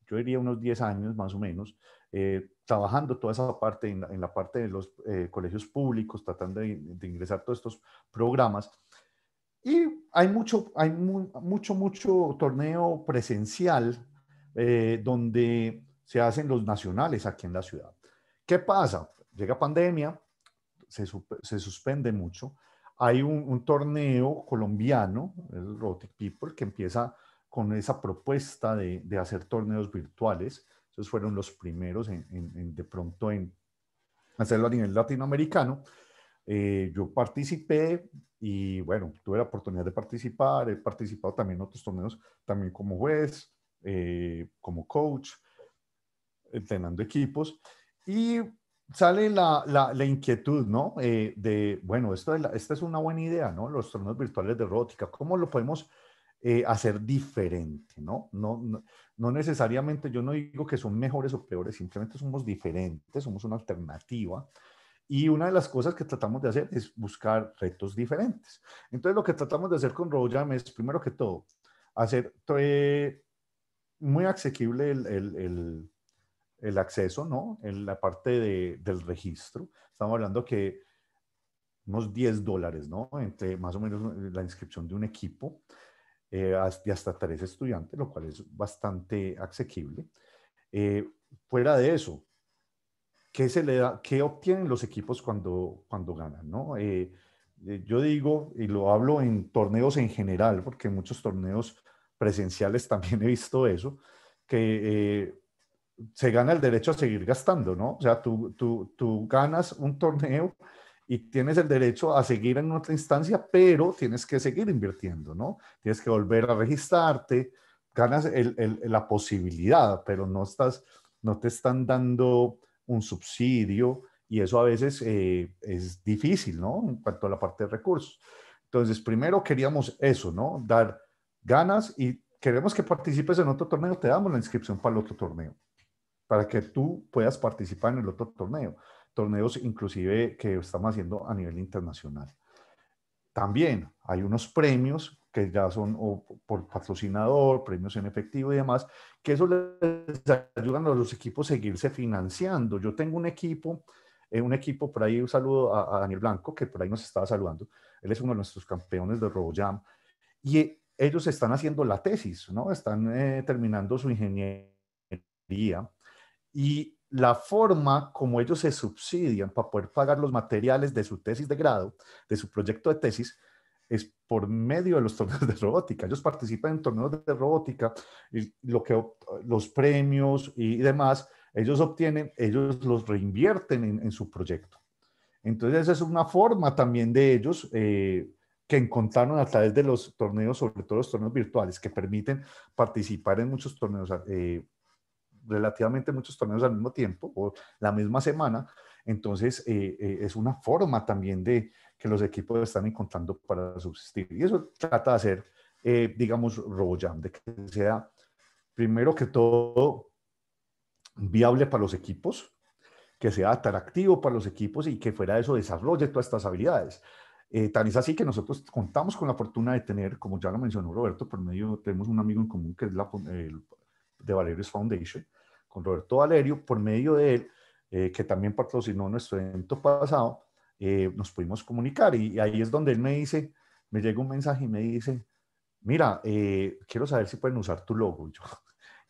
yo diría unos 10 años más o menos, eh, trabajando toda esa parte en la, parte de los eh, colegios públicos, tratando de, ingresar todos estos programas. Y hay mucho, hay mucho, mucho torneo presencial eh, donde se hacen los nacionales aquí en la ciudad. ¿Qué pasa? Llega pandemia, se, suspende mucho. Hay un, torneo colombiano, el Robotic People, que empieza con esa propuesta de, de hacer torneos virtuales entonces fueron los primeros en, de pronto en hacerlo a nivel latinoamericano. Eh, yo participé y bueno, tuve la oportunidad de participar, he participado también en otros torneos, también como juez, eh, como coach, entrenando equipos y sale la, la, inquietud, ¿no? Eh, de, bueno, esto, esta es una buena idea, ¿no? Los torneos virtuales de robótica, ¿cómo lo podemos hacer eh, diferente, ¿no? ¿no? No, necesariamente, yo no digo que son mejores o peores, simplemente somos diferentes, somos una alternativa. Y una de las cosas que tratamos de hacer es buscar retos diferentes. Entonces, lo que tratamos de hacer con Rojam es, primero que todo, hacer muy asequible el, el, el, acceso, ¿no? En la parte de, del registro. Estamos hablando que unos 10 dólares, ¿no? Entre más o menos la inscripción de un equipo. Eh, hasta tres estudiantes, lo cual es bastante asequible. Eh, fuera de eso, ¿qué, se le da, qué obtienen los equipos cuando, cuando ganan? ¿no? Eh, yo digo, y lo hablo en torneos en general, porque en muchos torneos presenciales también he visto eso, que se gana el derecho a seguir gastando, ¿no? O sea, tú, tú, tú ganas un torneo y tienes el derecho a seguir en otra instancia, pero tienes que seguir invirtiendo, ¿no? Tienes que volver a registrarte, ganas la posibilidad, pero no, estás, no te están dando un subsidio y eso a veces eh, es difícil, ¿no? En cuanto a la parte de recursos. Entonces, primero queríamos eso, ¿no? Dar ganas y queremos que participes en otro torneo, te damos la inscripción para el otro torneo, para que tú puedas participar en el otro torneo torneos inclusive que estamos haciendo a nivel internacional. También hay unos premios que ya son por patrocinador, premios en efectivo y demás, que eso les ayuda a los equipos a seguirse financiando. Yo tengo un equipo, eh, un equipo por ahí, un saludo a, Daniel Blanco, que por ahí nos estaba saludando, él es uno de nuestros campeones de RoboJam, y eh, ellos están haciendo la tesis, ¿no? Están eh, terminando su ingeniería y la forma como ellos se subsidian para poder pagar los materiales de su tesis de grado, de su proyecto de tesis, es por medio de los torneos de robótica. Ellos participan en torneos de robótica y lo que, los premios y demás, ellos obtienen, ellos los reinvierten en, su proyecto. Entonces esa es una forma también de ellos eh, que encontraron a través de los torneos, sobre todo los torneos virtuales, que permiten participar en muchos torneos eh, relativamente muchos torneos al mismo tiempo o la misma semana. Entonces, eh, eh, es una forma también de que los equipos están encontrando para subsistir. Y eso trata de hacer, eh, digamos, RoboJam, de que sea, primero que todo, viable para los equipos, que sea atractivo para los equipos y que fuera de eso desarrolle todas estas habilidades. tal tan es así que nosotros contamos con la fortuna de tener, como ya lo mencionó Roberto, por medio, tenemos un amigo en común que es la, de Valerius Foundation, con Roberto Valerio, por medio de él, eh, que también patrocinó nuestro evento pasado, eh, nos pudimos comunicar y, ahí es donde él me dice, me llega un mensaje y me dice, mira, eh, quiero saber si pueden usar tu logo. Yo,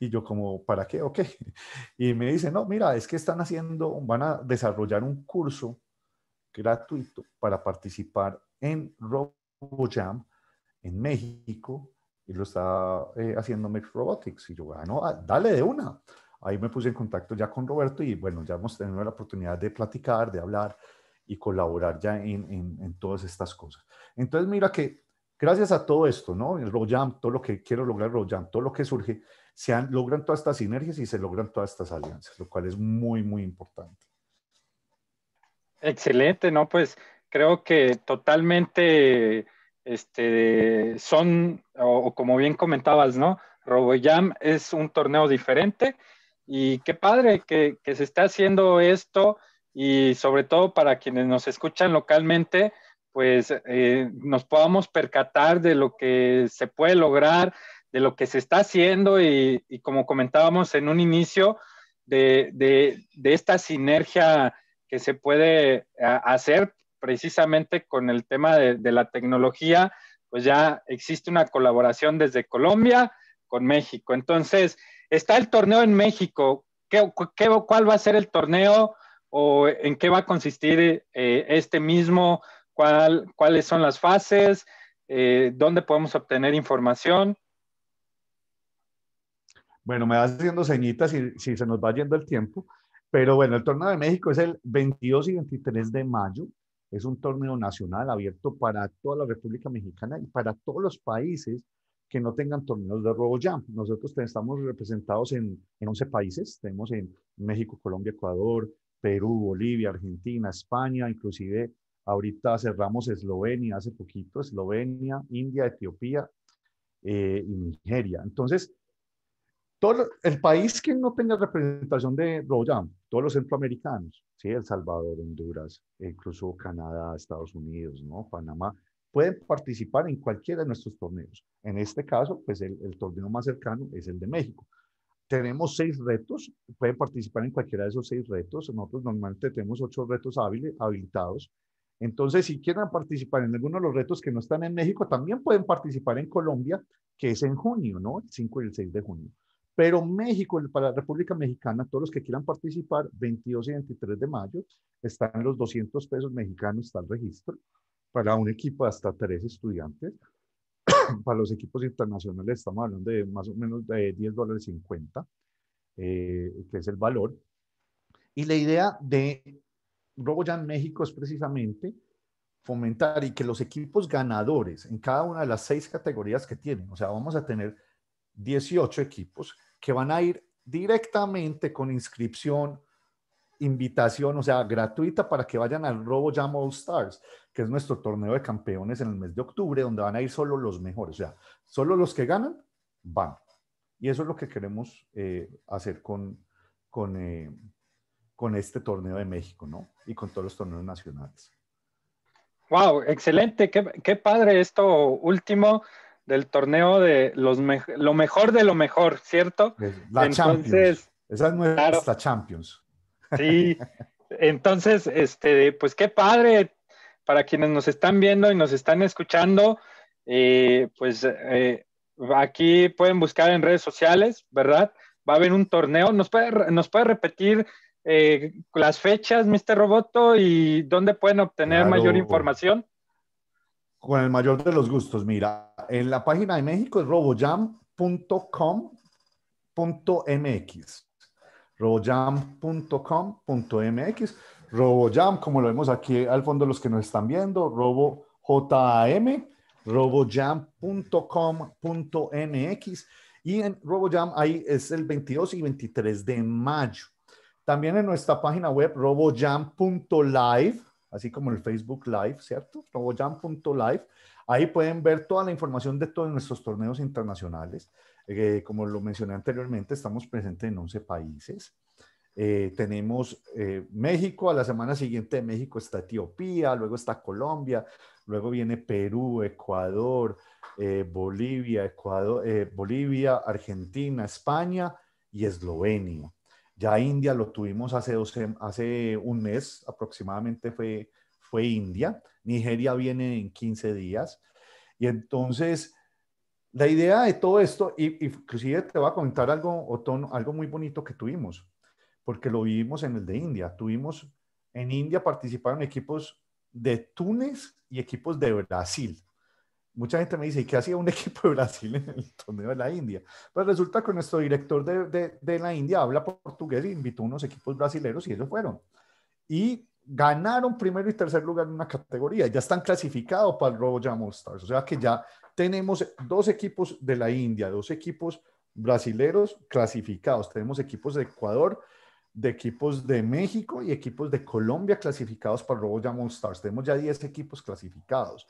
y yo como, ¿para qué? Ok. Y me dice, no, mira, es que están haciendo, van a desarrollar un curso gratuito para participar en RoboJam en México y lo está eh, haciendo Mix Robotics. Y yo, bueno, ah, dale de una. Ahí me puse en contacto ya con Roberto y bueno, ya hemos tenido la oportunidad de platicar, de hablar y colaborar ya en, en, todas estas cosas. Entonces, mira que gracias a todo esto, ¿no? El Rojam, todo lo que quiero lograr, Rojam, todo lo que surge, se logran todas estas sinergias y se logran todas estas alianzas, lo cual es muy, muy importante. Excelente, ¿no? Pues creo que totalmente este, son, o, como bien comentabas, ¿no? RoboJam es un torneo diferente y qué padre que, que, se está haciendo esto y sobre todo para quienes nos escuchan localmente, pues eh, nos podamos percatar de lo que se puede lograr, de lo que se está haciendo y, y como comentábamos en un inicio, de, de, de esta sinergia que se puede hacer precisamente con el tema de, la tecnología, pues ya existe una colaboración desde Colombia con México. Entonces, está el torneo en México. ¿Qué, cuál va a ser el torneo o en qué va a consistir eh, este mismo? ¿Cuáles son las fases? Eh, ¿Dónde podemos obtener información? Bueno, me vas haciendo ceñitas y si se nos va yendo el tiempo, pero bueno, el torneo de México es el 22 y 23 de mayo es un torneo nacional abierto para toda la República Mexicana y para todos los países que no tengan torneos de RoboJam. Nosotros estamos representados en, en 11 países. Tenemos en México, Colombia, Ecuador, Perú, Bolivia, Argentina, España, inclusive ahorita cerramos Eslovenia hace poquito, Eslovenia, India, Etiopía eh, y Nigeria. Entonces, todo el país que no tenga representación de RoboJam, todos los centroamericanos, ¿sí? El Salvador, Honduras, e incluso Canadá, Estados Unidos, ¿no? Panamá, pueden participar en cualquiera de nuestros torneos. En este caso, pues el, torneo más cercano es el de México. Tenemos seis retos, pueden participar en cualquiera de esos seis retos. Nosotros normalmente tenemos ocho retos habilitados. Entonces, si quieren participar en alguno de los retos que no están en México, también pueden participar en Colombia, que es en junio, ¿no? El 5 y el 6 de junio. Pero México, para la República Mexicana, todos los que quieran participar, 22 y 23 de mayo, están los 200 pesos mexicanos, está el registro, para un equipo de hasta tres estudiantes. para los equipos internacionales estamos hablando de más o menos de 10 dólares 50, eh, que es el valor. Y la idea de RoboYan México es precisamente fomentar y que los equipos ganadores en cada una de las seis categorías que tienen, o sea, vamos a tener 18 equipos que van a ir directamente con inscripción, invitación, o sea, gratuita para que vayan al Robo Jam All Stars, que es nuestro torneo de campeones en el mes de octubre, donde van a ir solo los mejores, o sea, solo los que ganan van. Y eso es lo que queremos eh, hacer con, con, eh, con este torneo de México, ¿no? Y con todos los torneos nacionales. Wow, excelente, qué padre esto último del torneo de los lo mejor de lo mejor, ¿cierto? La entonces, Champions. Esa es nuestra Champions. Sí, entonces, este, pues qué padre para quienes nos están viendo y nos están escuchando, eh, pues eh, aquí pueden buscar en redes sociales, ¿verdad? Va a haber un torneo. ¿Nos puede, nos puede repetir eh, las fechas, Mr. Roboto, y dónde pueden obtener mayor información? Con el mayor de los gustos, mira, en la página de México es robojam.com.mx. Robojam.com.mx. Robojam, como lo vemos aquí al fondo los que nos están viendo, Robo M, robojam.com.mx. Y en Robojam ahí es el 22 y 23 de mayo. También en nuestra página web, robojam.live, así como el Facebook Live, ¿cierto? Robojam.live Ahí pueden ver toda la información de todos nuestros torneos internacionales. Eh, como lo mencioné anteriormente, estamos presentes en 11 países. Eh, tenemos eh, México, a la semana siguiente de México está Etiopía, luego está Colombia, luego viene Perú, Ecuador, Bolivia, Ecuador Bolivia, Argentina, España y Eslovenia. Ya India lo tuvimos hace, hace un mes aproximadamente, fue fue India, Nigeria viene en 15 días. Y entonces, la idea de todo esto, y, inclusive te voy a contar algo, Otón, algo muy bonito que tuvimos, porque lo vivimos en el de India. Tuvimos, en India participaron equipos de Túnez y equipos de Brasil. Mucha gente me dice, ¿y qué hacía un equipo de Brasil en el torneo de la India? Pues resulta que nuestro director de, de, la India habla portugués y e invitó unos equipos brasileños y ellos fueron. Y ganaron primero y tercer lugar en una categoría, ya están clasificados para el Robo All-Stars. o sea que ya tenemos dos equipos de la India, dos equipos brasileros clasificados, tenemos equipos de Ecuador, de equipos de México y equipos de Colombia clasificados para Robo All-Stars. tenemos ya 10 equipos clasificados.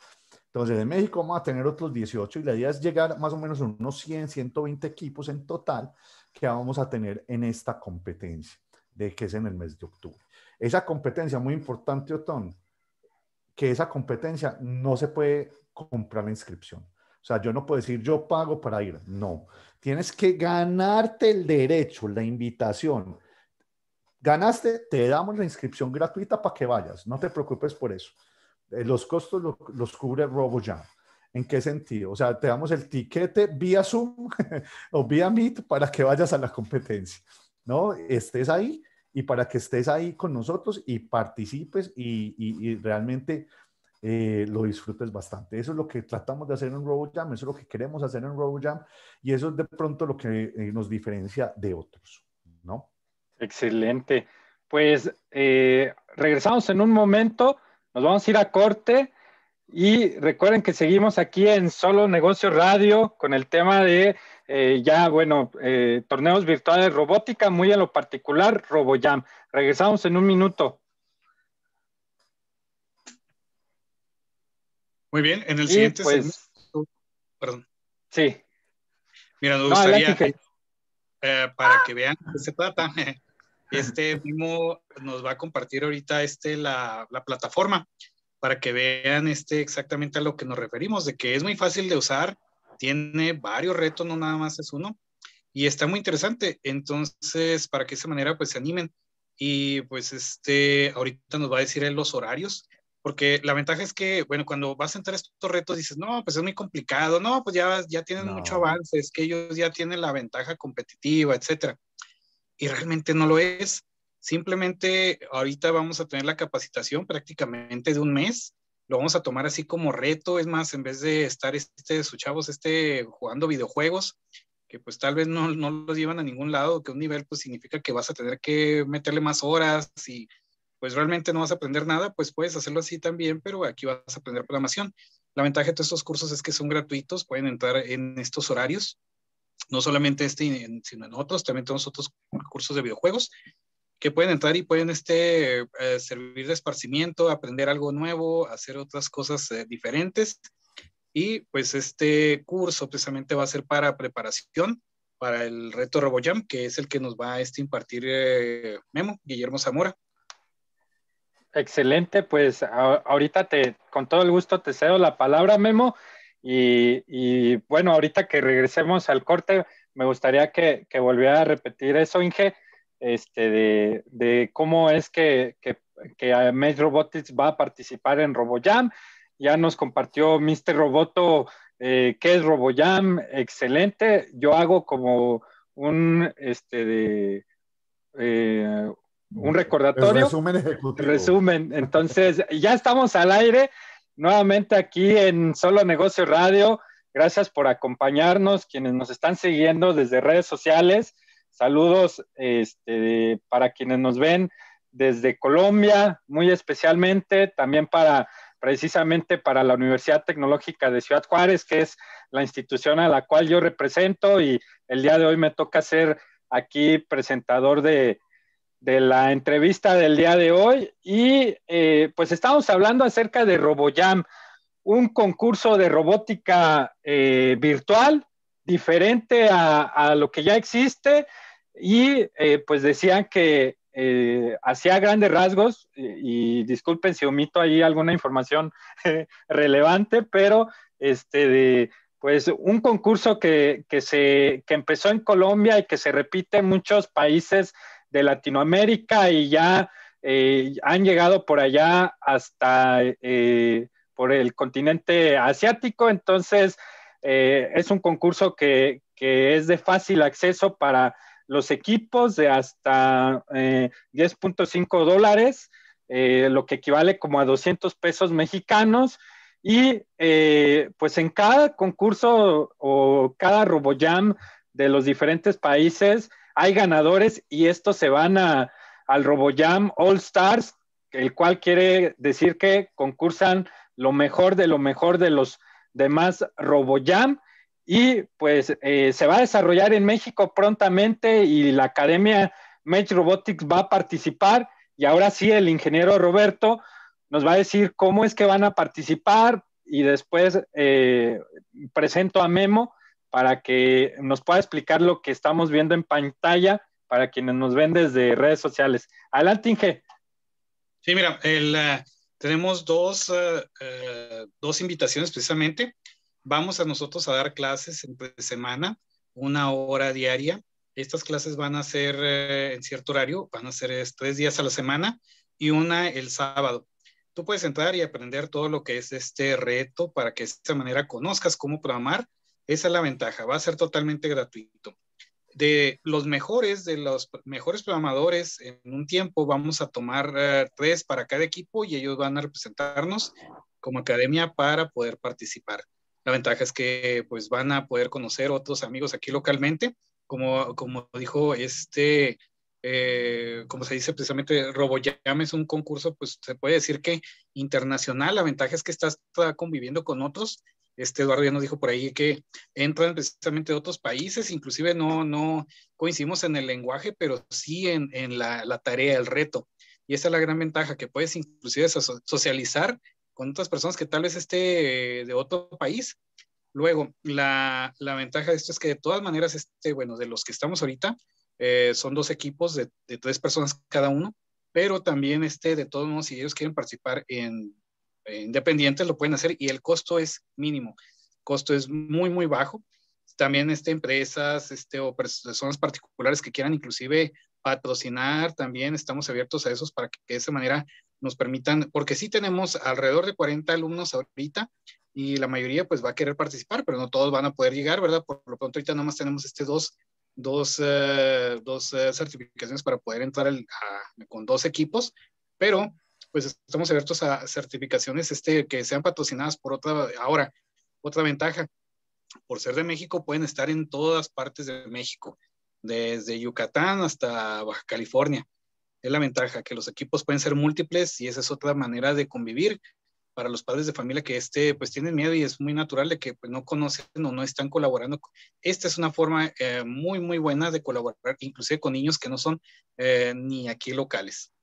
Entonces, de México vamos a tener otros 18 y la idea es llegar más o menos a unos 100, 120 equipos en total que vamos a tener en esta competencia, de que es en el mes de octubre. Esa competencia muy importante, Otón, que esa competencia no se puede comprar la inscripción. O sea, yo no puedo decir yo pago para ir. No, tienes que ganarte el derecho, la invitación. Ganaste, te damos la inscripción gratuita para que vayas. No te preocupes por eso. Eh, los costos los, cubre RoboJam. ¿En qué sentido? O sea, te damos el tiquete vía Zoom o vía Meet para que vayas a la competencia, ¿no? Estés ahí y para que estés ahí con nosotros y participes y, realmente eh, lo disfrutes bastante. Eso es lo que tratamos de hacer en RoboJam, eso es lo que queremos hacer en RoboJam y eso es de pronto lo que eh, nos diferencia de otros, ¿no? Excelente. Pues eh, regresamos en un momento, nos vamos a ir a corte y recuerden que seguimos aquí en Solo Negocio Radio con el tema de eh, ya, bueno, eh, torneos virtuales, robótica, muy a lo particular, RoboJam. Regresamos en un minuto. Muy bien, en el siguiente pues, Perdón. Sí. Mira, nos gustaría, eh, para que vean de qué se trata, este mismo nos va a compartir ahorita este, la, plataforma para que vean este exactamente a lo que nos referimos, de que es muy fácil de usar, tiene varios retos, no nada más es uno, y está muy interesante. Entonces, para que de esa manera pues se animen y pues este, ahorita nos va a decir él los horarios, porque la ventaja es que, bueno, cuando vas a entrar a estos retos dices, no, pues es muy complicado, no, pues ya, ya tienen mucho avance, es que ellos ya tienen la ventaja competitiva, etcétera. Y realmente no lo es. Simplemente ahorita vamos a tener la capacitación prácticamente de un mes lo vamos a tomar así como reto, es más, en vez de estar este, sus chavos este, jugando videojuegos, que pues tal vez no, no los llevan a ningún lado, que un nivel pues significa que vas a tener que meterle más horas y pues realmente no vas a aprender nada, pues puedes hacerlo así también, pero aquí vas a aprender programación. La ventaja de todos estos cursos es que son gratuitos, pueden entrar en estos horarios, no solamente este, sino en otros, también tenemos otros cursos de videojuegos que pueden entrar y pueden este, eh, servir de esparcimiento, aprender algo nuevo, hacer otras cosas eh, diferentes. Y pues este curso precisamente va a ser para preparación para el reto RoboJam, que es el que nos va a este, impartir eh, Memo, Guillermo Zamora. Excelente, pues ahorita te, con todo el gusto te cedo la palabra, Memo. Y, y bueno, ahorita que regresemos al corte, me gustaría que, que volviera a repetir eso, Inge este, de, cómo es que, que, Robotics va a participar en RoboJam. Ya nos compartió Mr. Roboto eh, qué es RoboJam, excelente. Yo hago como un, este, eh, un recordatorio. resumen Resumen. Entonces, ya estamos al aire nuevamente aquí en Solo Negocio Radio. Gracias por acompañarnos, quienes nos están siguiendo desde redes sociales Saludos este, para quienes nos ven desde Colombia, muy especialmente, también para precisamente para la Universidad Tecnológica de Ciudad Juárez, que es la institución a la cual yo represento y el día de hoy me toca ser aquí presentador de, la entrevista del día de hoy. Y eh, pues estamos hablando acerca de RoboJam, un concurso de robótica eh, virtual diferente a, lo que ya existe y eh, pues decían que eh, hacía grandes rasgos, y, disculpen si omito ahí alguna información relevante, pero este de, pues un concurso que, se, que empezó en Colombia y que se repite en muchos países de Latinoamérica y ya eh, han llegado por allá hasta por el continente asiático, entonces eh, es un concurso que, es de fácil acceso para los equipos de hasta 10.5 eh, dólares, eh, lo que equivale como a 200 pesos mexicanos. Y pues en cada concurso o cada RoboJam de los diferentes países hay ganadores y estos se van al RoboJam All Stars, el cual quiere decir que concursan lo mejor de lo mejor de los de más RoboJam y pues eh, se va a desarrollar en México prontamente y la Academia Match Robotics va a participar y ahora sí el ingeniero Roberto nos va a decir cómo es que van a participar y después eh, presento a Memo para que nos pueda explicar lo que estamos viendo en pantalla para quienes nos ven desde redes sociales. Adelante, Inge. Sí, mira, el, eh, tenemos dos, eh, eh, dos invitaciones precisamente. Vamos a nosotros a dar clases entre semana, una hora diaria. Estas clases van a ser eh, en cierto horario, van a ser tres días a la semana y una el sábado. Tú puedes entrar y aprender todo lo que es este reto para que de esta manera conozcas cómo programar. Esa es la ventaja, va a ser totalmente gratuito de los mejores, de los mejores programadores en un tiempo, vamos a tomar eh, tres para cada equipo y ellos van a representarnos como academia para poder participar. La ventaja es que pues van a poder conocer otros amigos aquí localmente, como, como dijo este, eh, como se dice precisamente, robo es un concurso, pues se puede decir que internacional, la ventaja es que estás ah, conviviendo con otros este Eduardo ya nos dijo por ahí que entran precisamente de otros países, inclusive no, no coincidimos en el lenguaje, pero sí en, la, tarea, el reto. Y esa es la gran ventaja, que puedes inclusive socializar con otras personas que tal vez esté eh, de otro país. Luego, la, ventaja de esto es que de todas maneras, este, bueno, de los que estamos ahorita, eh, son dos equipos de, tres personas cada uno, pero también este, de todos modos, si ellos quieren participar en eh, independientes lo pueden hacer y el costo es mínimo, el costo es muy, muy bajo. También este, empresas este, o personas particulares que quieran inclusive patrocinar, también estamos abiertos a esos para que de esa manera nos permitan, porque sí tenemos alrededor de 40 alumnos ahorita y la mayoría pues va a querer participar, pero no todos van a poder llegar, ¿verdad? Por lo pronto ahorita nada más tenemos este dos, dos, eh, dos eh, certificaciones para poder entrar con dos equipos, pero pues estamos abiertos a certificaciones este, que sean patrocinadas por otra, ahora, otra ventaja. Por ser de México, pueden estar en todas partes de México, desde Yucatán hasta Baja California. Es la ventaja, que los equipos pueden ser múltiples y esa es otra manera de convivir para los padres de familia que este, pues tienen miedo y es muy natural de que pues, no conocen o no están colaborando. Esta es una forma eh, muy, muy buena de colaborar, inclusive con niños que no son eh, ni aquí locales.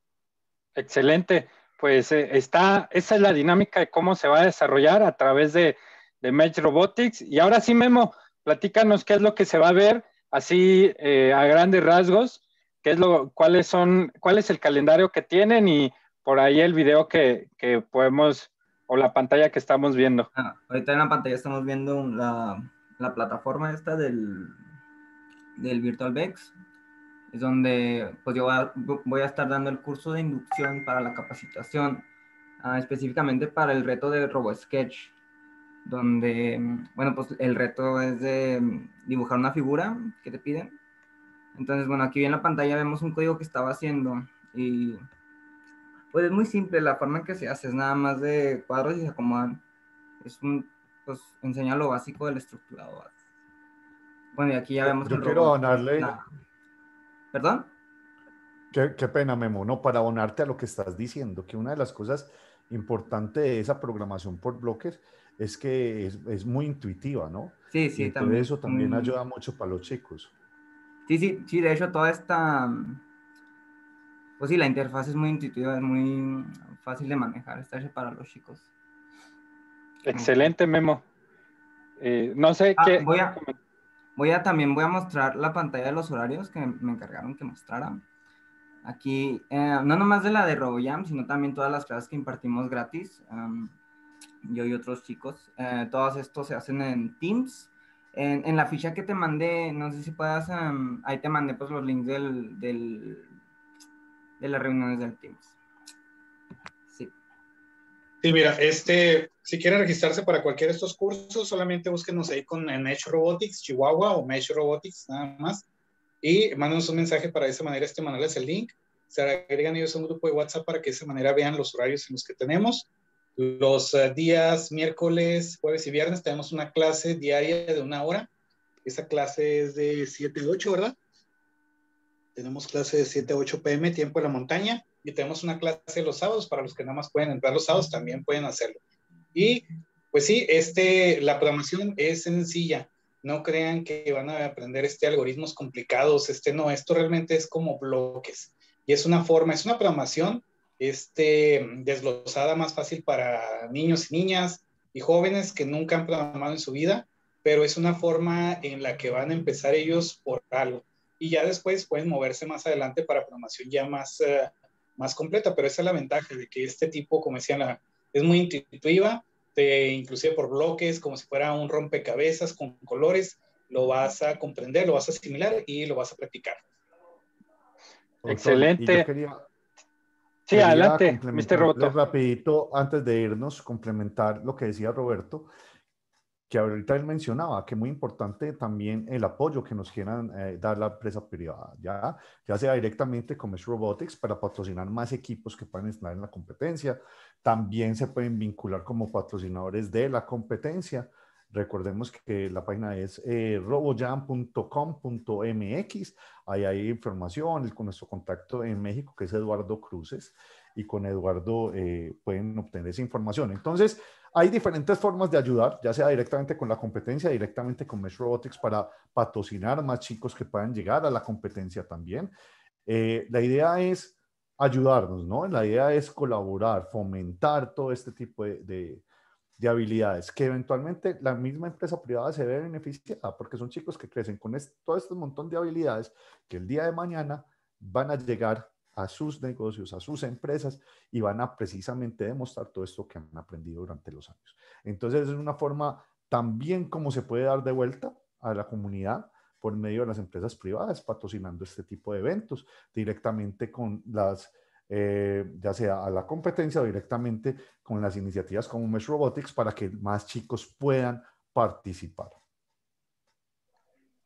Excelente. Pues eh, está, esa es la dinámica de cómo se va a desarrollar a través de, de Match Robotics. Y ahora sí, Memo, platícanos qué es lo que se va a ver así eh, a grandes rasgos, qué es lo, cuáles son, cuál es el calendario que tienen y por ahí el video que, que podemos o la pantalla que estamos viendo. Ah, ahorita en la pantalla estamos viendo la, plataforma esta del, del VEX, es donde pues yo voy a estar dando el curso de inducción para la capacitación, ah, específicamente para el reto de RoboSketch, donde, bueno, pues el reto es de dibujar una figura que te piden. Entonces, bueno, aquí en la pantalla vemos un código que estaba haciendo y pues es muy simple la forma en que se hace, es nada más de cuadros y se acomodan. Es un, pues enseña lo básico del estructurado. Bueno, y aquí ya vemos... Yo, el quiero ¿Perdón? Qué, pena, Memo, no, para abonarte a lo que estás diciendo, que una de las cosas importantes de esa programación por bloques es que es, muy intuitiva, ¿no? Sí, sí, también. eso también ayuda mucho para los chicos. Sí, sí, sí, de hecho toda esta, pues sí, la interfaz es muy intuitiva, es muy fácil de manejar, está hecha para los chicos. Excelente, Memo. Eh, no sé ah, qué... Voy Voy a también voy a mostrar la pantalla de los horarios que me encargaron que mostraran. Aquí, eh, no nomás de la de RoboJam, sino también todas las clases que impartimos gratis, em, yo y otros chicos. Eh, todos estos se hacen en Teams. En, la ficha que te mandé, no sé si puedas, em, ahí te mandé pues los links del, de las reuniones del Teams. Sí, mira, este, si quieren registrarse para cualquiera de estos cursos, solamente búsquenos ahí con Mesh Robotics Chihuahua o Mesh Robotics, nada más. Y mándenos un mensaje para de esa manera, este manual es el link. Se agregan ellos a un grupo de WhatsApp para que de esa manera vean los horarios en los que tenemos. Los eh, días miércoles, jueves y viernes tenemos una clase diaria de una hora. Esa clase es de 7 y 8, ¿verdad? Tenemos clase de 7 a 8 pm, tiempo de la montaña y tenemos una clase los sábados para los que nada más pueden entrar los sábados, también pueden hacerlo. Y pues sí, este, la programación es sencilla. No crean que van a aprender este algoritmos complicados, este no, esto realmente es como bloques. Y es una forma, es una programación este, desglosada más fácil para niños y niñas y jóvenes que nunca han programado en su vida, pero es una forma en la que van a empezar ellos por algo. Y ya después pueden moverse más adelante para programación ya más eh, más completa, pero esa es la ventaja de que este tipo, como decía, es muy intuitiva, te, inclusive por bloques, como si fuera un rompecabezas con colores, lo vas a comprender, lo vas a asimilar y lo vas a practicar. Excelente. sí, adelante, Mr. Roberto. Rapidito, antes de irnos, complementar lo que decía Roberto que ahorita él mencionaba, que muy importante también el apoyo que nos quieran eh, dar la empresa privada, ¿ya? ya sea directamente con Mesh Robotics para patrocinar más equipos que puedan estar en la competencia, también se pueden vincular como patrocinadores de la competencia. Recordemos que la página es eh, ahí hay información, con nuestro contacto en México, que es Eduardo Cruces, y con Eduardo eh, pueden obtener esa información. Entonces, hay diferentes formas de ayudar, ya sea directamente con la competencia, directamente con Mesh Robotics para patrocinar más chicos que puedan llegar a la competencia también. Eh, la idea es ayudarnos, ¿no? La idea es colaborar, fomentar todo este tipo de, de, habilidades que eventualmente la misma empresa privada se ve beneficiada porque son chicos que crecen con todo este montón de habilidades que el día de mañana van a llegar a sus negocios, a sus empresas y van a precisamente demostrar todo esto que han aprendido durante los años. Entonces es una forma también como se puede dar de vuelta a la comunidad por medio de las empresas privadas patrocinando este tipo de eventos directamente con las, eh, ya sea a la competencia o directamente con las iniciativas como Mesh Robotics para que más chicos puedan participar.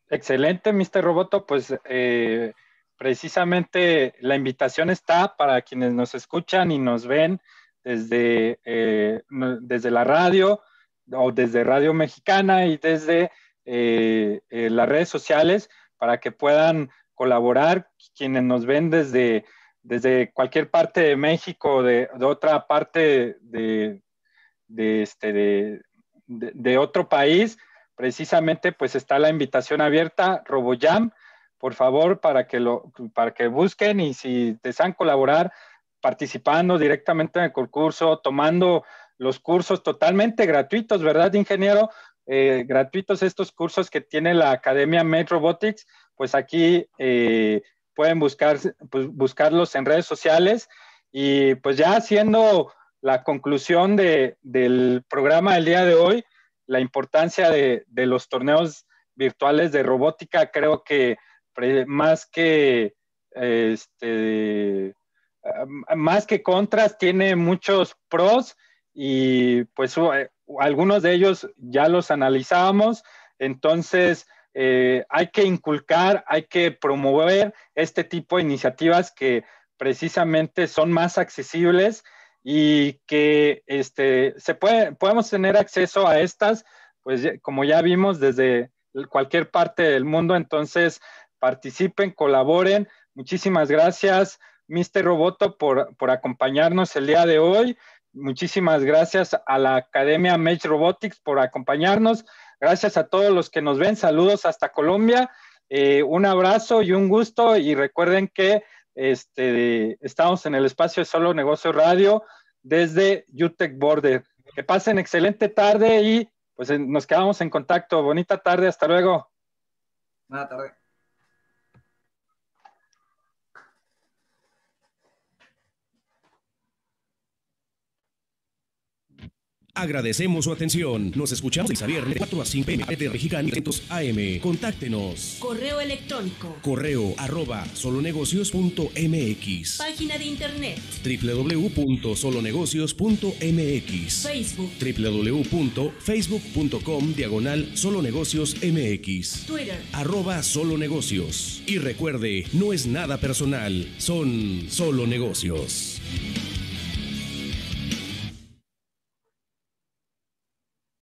Excelente, Mr. Roboto. Pues eh, precisamente la invitación está para quienes nos escuchan y nos ven desde, eh, la radio o desde Radio Mexicana y desde eh, eh, las redes sociales para que puedan colaborar quienes nos ven desde, cualquier parte de México, de, de otra parte de, de, este, otro país. Precisamente pues está la invitación abierta, RoboJam por favor, para que, lo, para que busquen y si desean colaborar participando directamente en el concurso, tomando los cursos totalmente gratuitos, ¿verdad, ingeniero? Eh, gratuitos estos cursos que tiene la Academia metrobotics Robotics, pues aquí eh, pueden buscar, pues, buscarlos en redes sociales y pues ya haciendo la conclusión de, del programa del día de hoy, la importancia de, de los torneos virtuales de robótica, creo que más que este, ah, más que contras, tiene muchos pros y pues eh, algunos de ellos ya los analizábamos Entonces, eh, hay que inculcar, hay que promover este tipo de iniciativas que precisamente son más accesibles y que este, se puede, podemos tener acceso a estas, pues como ya vimos desde cualquier parte del mundo. Entonces, participen, colaboren. Muchísimas gracias, Mr. Roboto, por, acompañarnos el día de hoy. Muchísimas gracias a la Academia Mesh Robotics por acompañarnos. Gracias a todos los que nos ven. Saludos hasta Colombia. Eh, un abrazo y un gusto. Y recuerden que este, estamos en el espacio de Solo Negocio Radio desde UTEC Border. Que pasen excelente tarde y pues nos quedamos en contacto. Bonita tarde. Hasta luego. Buenas tarde. Agradecemos su atención. Nos escuchamos el viernes de 4 a 5 pm de Regicán AM. Contáctenos. Correo electrónico. Correo arroba solonegocios.mx. Página de internet. www.solonegocios.mx. Facebook. www.facebook.com diagonal solonegocios.mx. Twitter. Arroba solonegocios. Y recuerde, no es nada personal, son solo negocios.